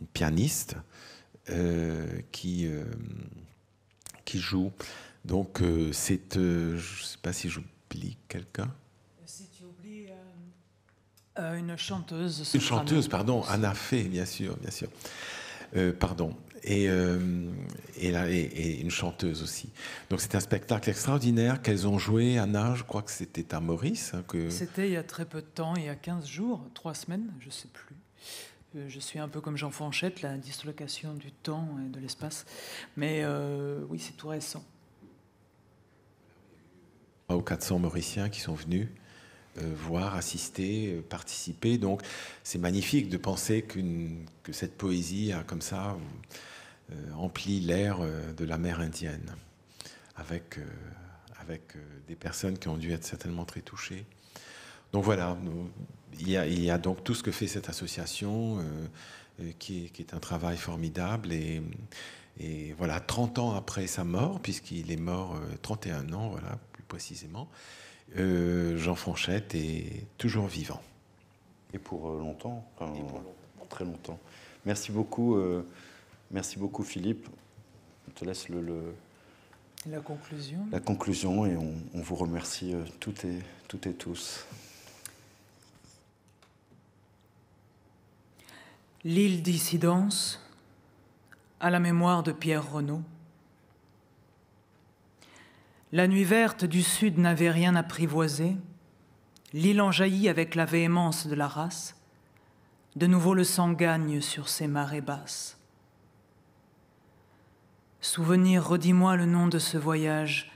une pianiste euh, qui, euh, qui joue. Donc c'est, je ne sais pas si j'oublie quelqu'un. Si tu oublies une chanteuse. Une chanteuse, pardon, Anna Fay, bien sûr, bien sûr. pardon, euh, et, et, une chanteuse aussi. Donc c'est un spectacle extraordinaire qu'elles ont joué, Anna, je crois que c'était à Maurice. Hein, que... C'était il y a très peu de temps, il y a 15 jours, 3 semaines, je ne sais plus. Euh, je suis un peu comme Jean Fanchette, la dislocation du temps et de l'espace. Mais euh, oui, c'est tout récent. Aux 400 Mauriciens qui sont venus. voir, assister, participer. Donc c'est magnifique de penser que cette poésie a hein, comme ça euh, emplit l'air euh, de la mer Indienne, avec, euh, avec des personnes qui ont dû être certainement très touchées. Donc voilà, il y, a, donc tout ce que fait cette association, qui est, un travail formidable. Et, voilà, 30 ans après sa mort, puisqu'il est mort 31 ans, voilà, plus précisément, Jean Franchette est toujours vivant. Et pour longtemps, très longtemps. Merci beaucoup. Merci beaucoup Philippe. Je te laisse le, la conclusion. La conclusion et on, vous remercie euh, toutes, et, tous. L'île Dissidence à la mémoire de Pierre Renaud. La nuit verte du sud n'avait rien apprivoisé. L'île en jaillit avec la véhémence de la race. De nouveau le sang gagne sur ses marées basses. Souvenir, redis-moi le nom de ce voyage,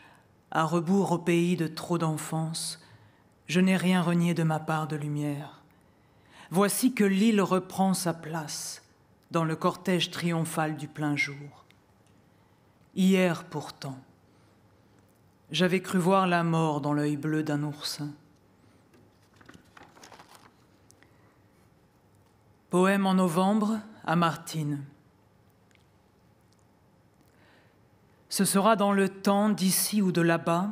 à rebours au pays de trop d'enfance, je n'ai rien renié de ma part de lumière. Voici que l'île reprend sa place dans le cortège triomphal du plein jour. Hier pourtant, j'avais cru voir la mort dans l'œil bleu d'un oursin. Poème en novembre à Martine. Ce sera dans le temps d'ici ou de là-bas,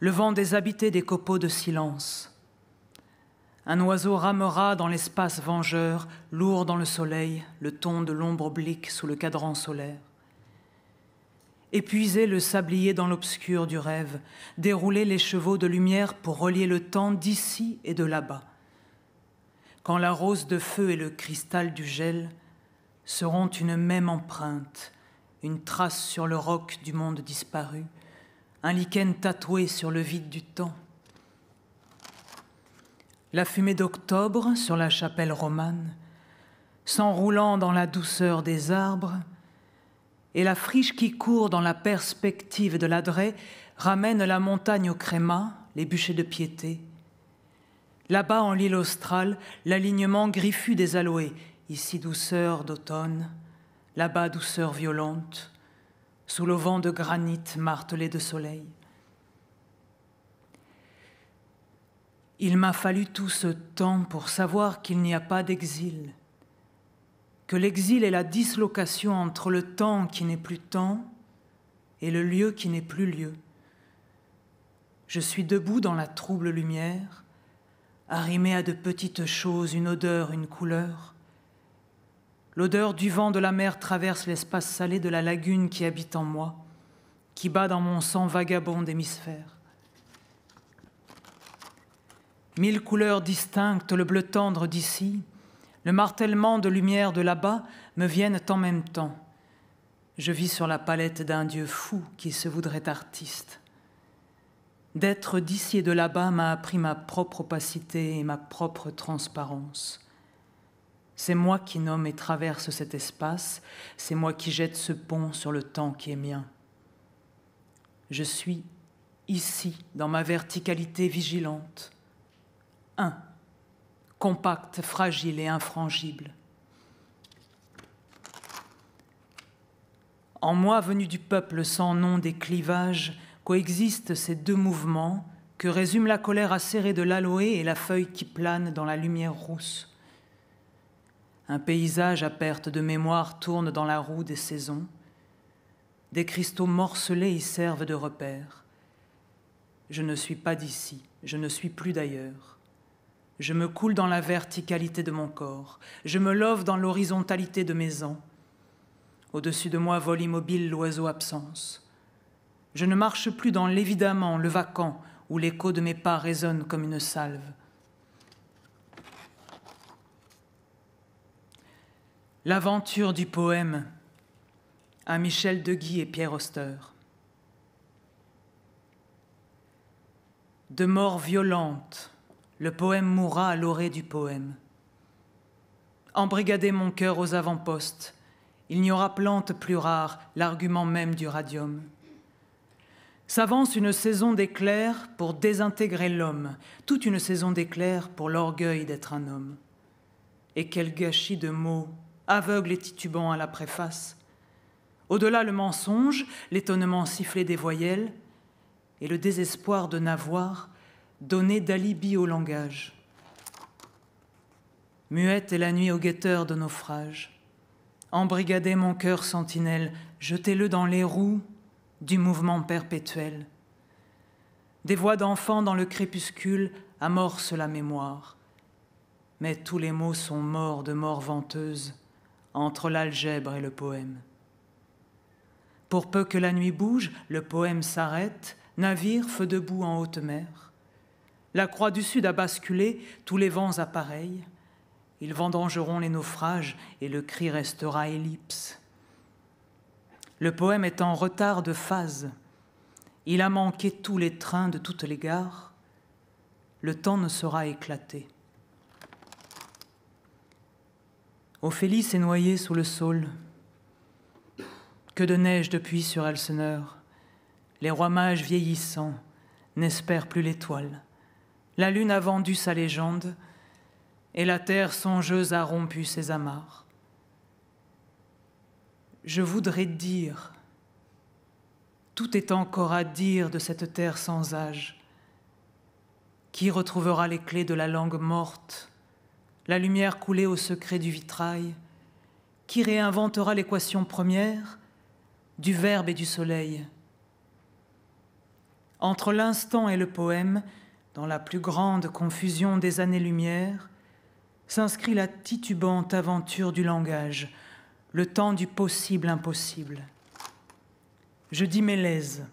le vent déshabité des copeaux de silence. Un oiseau ramera dans l'espace vengeur, lourd dans le soleil, le ton de l'ombre oblique sous le cadran solaire. Épuiser le sablier dans l'obscur du rêve, dérouler les chevaux de lumière pour relier le temps d'ici et de là-bas. Quand la rose de feu et le cristal du gel seront une même empreinte, une trace sur le roc du monde disparu, un lichen tatoué sur le vide du temps. La fumée d'octobre sur la chapelle romane, s'enroulant dans la douceur des arbres, et la friche qui court dans la perspective de l'adret ramène la montagne au créma, les bûchers de piété. Là-bas, en l'île australe, l'alignement griffu des aloés, ici douceur d'automne, là-bas douceur violente, sous le vent de granit martelé de soleil. Il m'a fallu tout ce temps pour savoir qu'il n'y a pas d'exil, que l'exil est la dislocation entre le temps qui n'est plus temps et le lieu qui n'est plus lieu. Je suis debout dans la trouble lumière, arrimée à de petites choses, une odeur, une couleur, L'odeur du vent de la mer traverse l'espace salé de la lagune qui habite en moi, qui bat dans mon sang vagabond d'hémisphère. Mille couleurs distinctes, le bleu tendre d'ici, le martèlement de lumière de là-bas me viennent en même temps. Je vis sur la palette d'un dieu fou qui se voudrait artiste. D'être d'ici et de là-bas m'a appris ma propre opacité et ma propre transparence. C'est moi qui nomme et traverse cet espace, c'est moi qui jette ce pont sur le temps qui est mien. Je suis ici, dans ma verticalité vigilante, un, compact, fragile et infrangible. En moi, venu du peuple sans nom des clivages, coexistent ces deux mouvements que résume la colère acérée de l'aloé et la feuille qui plane dans la lumière rousse. Un paysage à perte de mémoire tourne dans la roue des saisons. Des cristaux morcelés y servent de repères. Je ne suis pas d'ici, je ne suis plus d'ailleurs. Je me coule dans la verticalité de mon corps, je me love dans l'horizontalité de mes ans. Au-dessus de moi vole immobile l'oiseau absence. Je ne marche plus dans l'évidemment, le vacant, où l'écho de mes pas résonne comme une salve. L'aventure du poème à Michel Deguy et Pierre Auster. De mort violente, le poème mourra à l'orée du poème. Embrigadé mon cœur aux avant-postes, il n'y aura plante plus rare, l'argument même du radium. S'avance une saison d'éclairs pour désintégrer l'homme, toute une saison d'éclairs pour l'orgueil d'être un homme. Et quel gâchis de mots aveugle et titubant à la préface. Au-delà, le mensonge, l'étonnement sifflé des voyelles et le désespoir de n'avoir donné d'alibi au langage. Muette est la nuit au guetteur de naufrage. Embrigadez mon cœur sentinelle, jetez-le dans les roues du mouvement perpétuel. Des voix d'enfants dans le crépuscule amorcent la mémoire, mais tous les mots sont morts de mort venteuse entre l'algèbre et le poème. Pour peu que la nuit bouge, le poème s'arrête, navire feu debout en haute mer. La croix du Sud a basculé, tous les vents appareillent. Ils vendangeront les naufrages et le cri restera ellipse. Le poème est en retard de phase. Il a manqué tous les trains de toutes les gares. Le temps ne sera éclaté. Ophélie s'est noyée sous le sol. Que de neige depuis sur Alceneur. Les rois mages vieillissants n'espèrent plus l'étoile. La lune a vendu sa légende, et la terre songeuse a rompu ses amarres. Je voudrais dire, tout est encore à dire de cette terre sans âge. Qui retrouvera les clés de la langue morte la lumière coulée au secret du vitrail, qui réinventera l'équation première du verbe et du soleil. Entre l'instant et le poème, dans la plus grande confusion des années-lumière, s'inscrit la titubante aventure du langage, le temps du possible impossible. Je dis mélèze,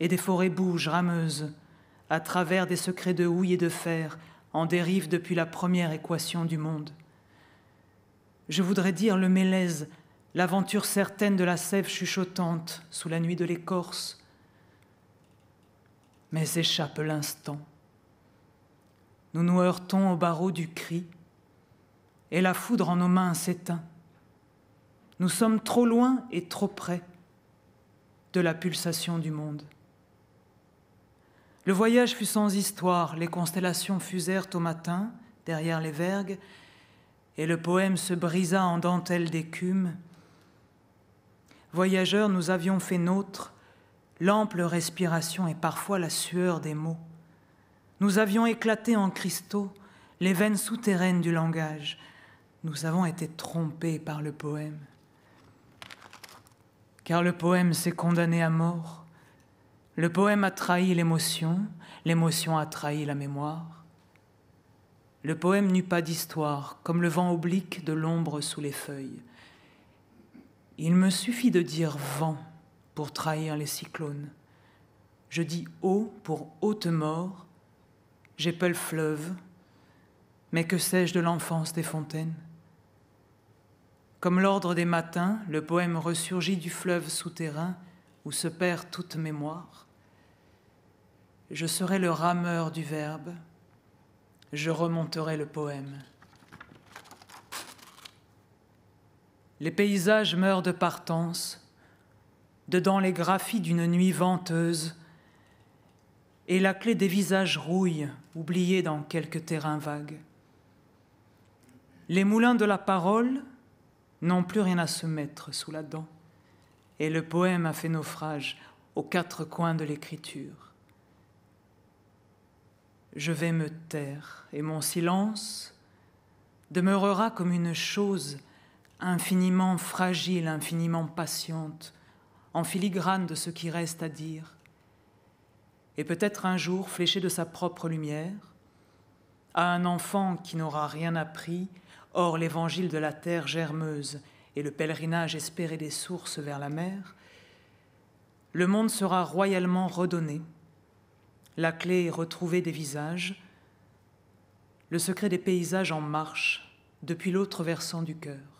et des forêts bougent rameuses, à travers des secrets de houille et de fer, en dérive depuis la première équation du monde. Je voudrais dire le mélèze, l'aventure certaine de la sève chuchotante sous la nuit de l'écorce. Mais échappe l'instant. Nous nous heurtons au barreau du cri, et la foudre en nos mains s'éteint. Nous sommes trop loin et trop près de la pulsation du monde. Le voyage fut sans histoire, les constellations fusèrent au matin derrière les vergues, et le poème se brisa en dentelles d'écume. Voyageurs, nous avions fait nôtre l'ample respiration et parfois la sueur des mots. Nous avions éclaté en cristaux les veines souterraines du langage. Nous avons été trompés par le poème. Car le poème s'est condamné à mort. Le poème a trahi l'émotion, l'émotion a trahi la mémoire. Le poème n'eut pas d'histoire, comme le vent oblique de l'ombre sous les feuilles. Il me suffit de dire vent pour trahir les cyclones. Je dis eau pour haute mort. J'ai fleuve, mais que sais-je de l'enfance des fontaines Comme l'ordre des matins, le poème ressurgit du fleuve souterrain où se perd toute mémoire. Je serai le rameur du verbe, je remonterai le poème. Les paysages meurent de partance, dedans les graphies d'une nuit venteuse, et la clé des visages rouille, oubliée dans quelques terrains vagues. Les moulins de la parole n'ont plus rien à se mettre sous la dent, et le poème a fait naufrage aux quatre coins de l'écriture je vais me taire, et mon silence demeurera comme une chose infiniment fragile, infiniment patiente, en filigrane de ce qui reste à dire, et peut-être un jour fléché de sa propre lumière, à un enfant qui n'aura rien appris, hors l'évangile de la terre germeuse et le pèlerinage espéré des sources vers la mer, le monde sera royalement redonné la clé est retrouvée des visages, le secret des paysages en marche depuis l'autre versant du cœur.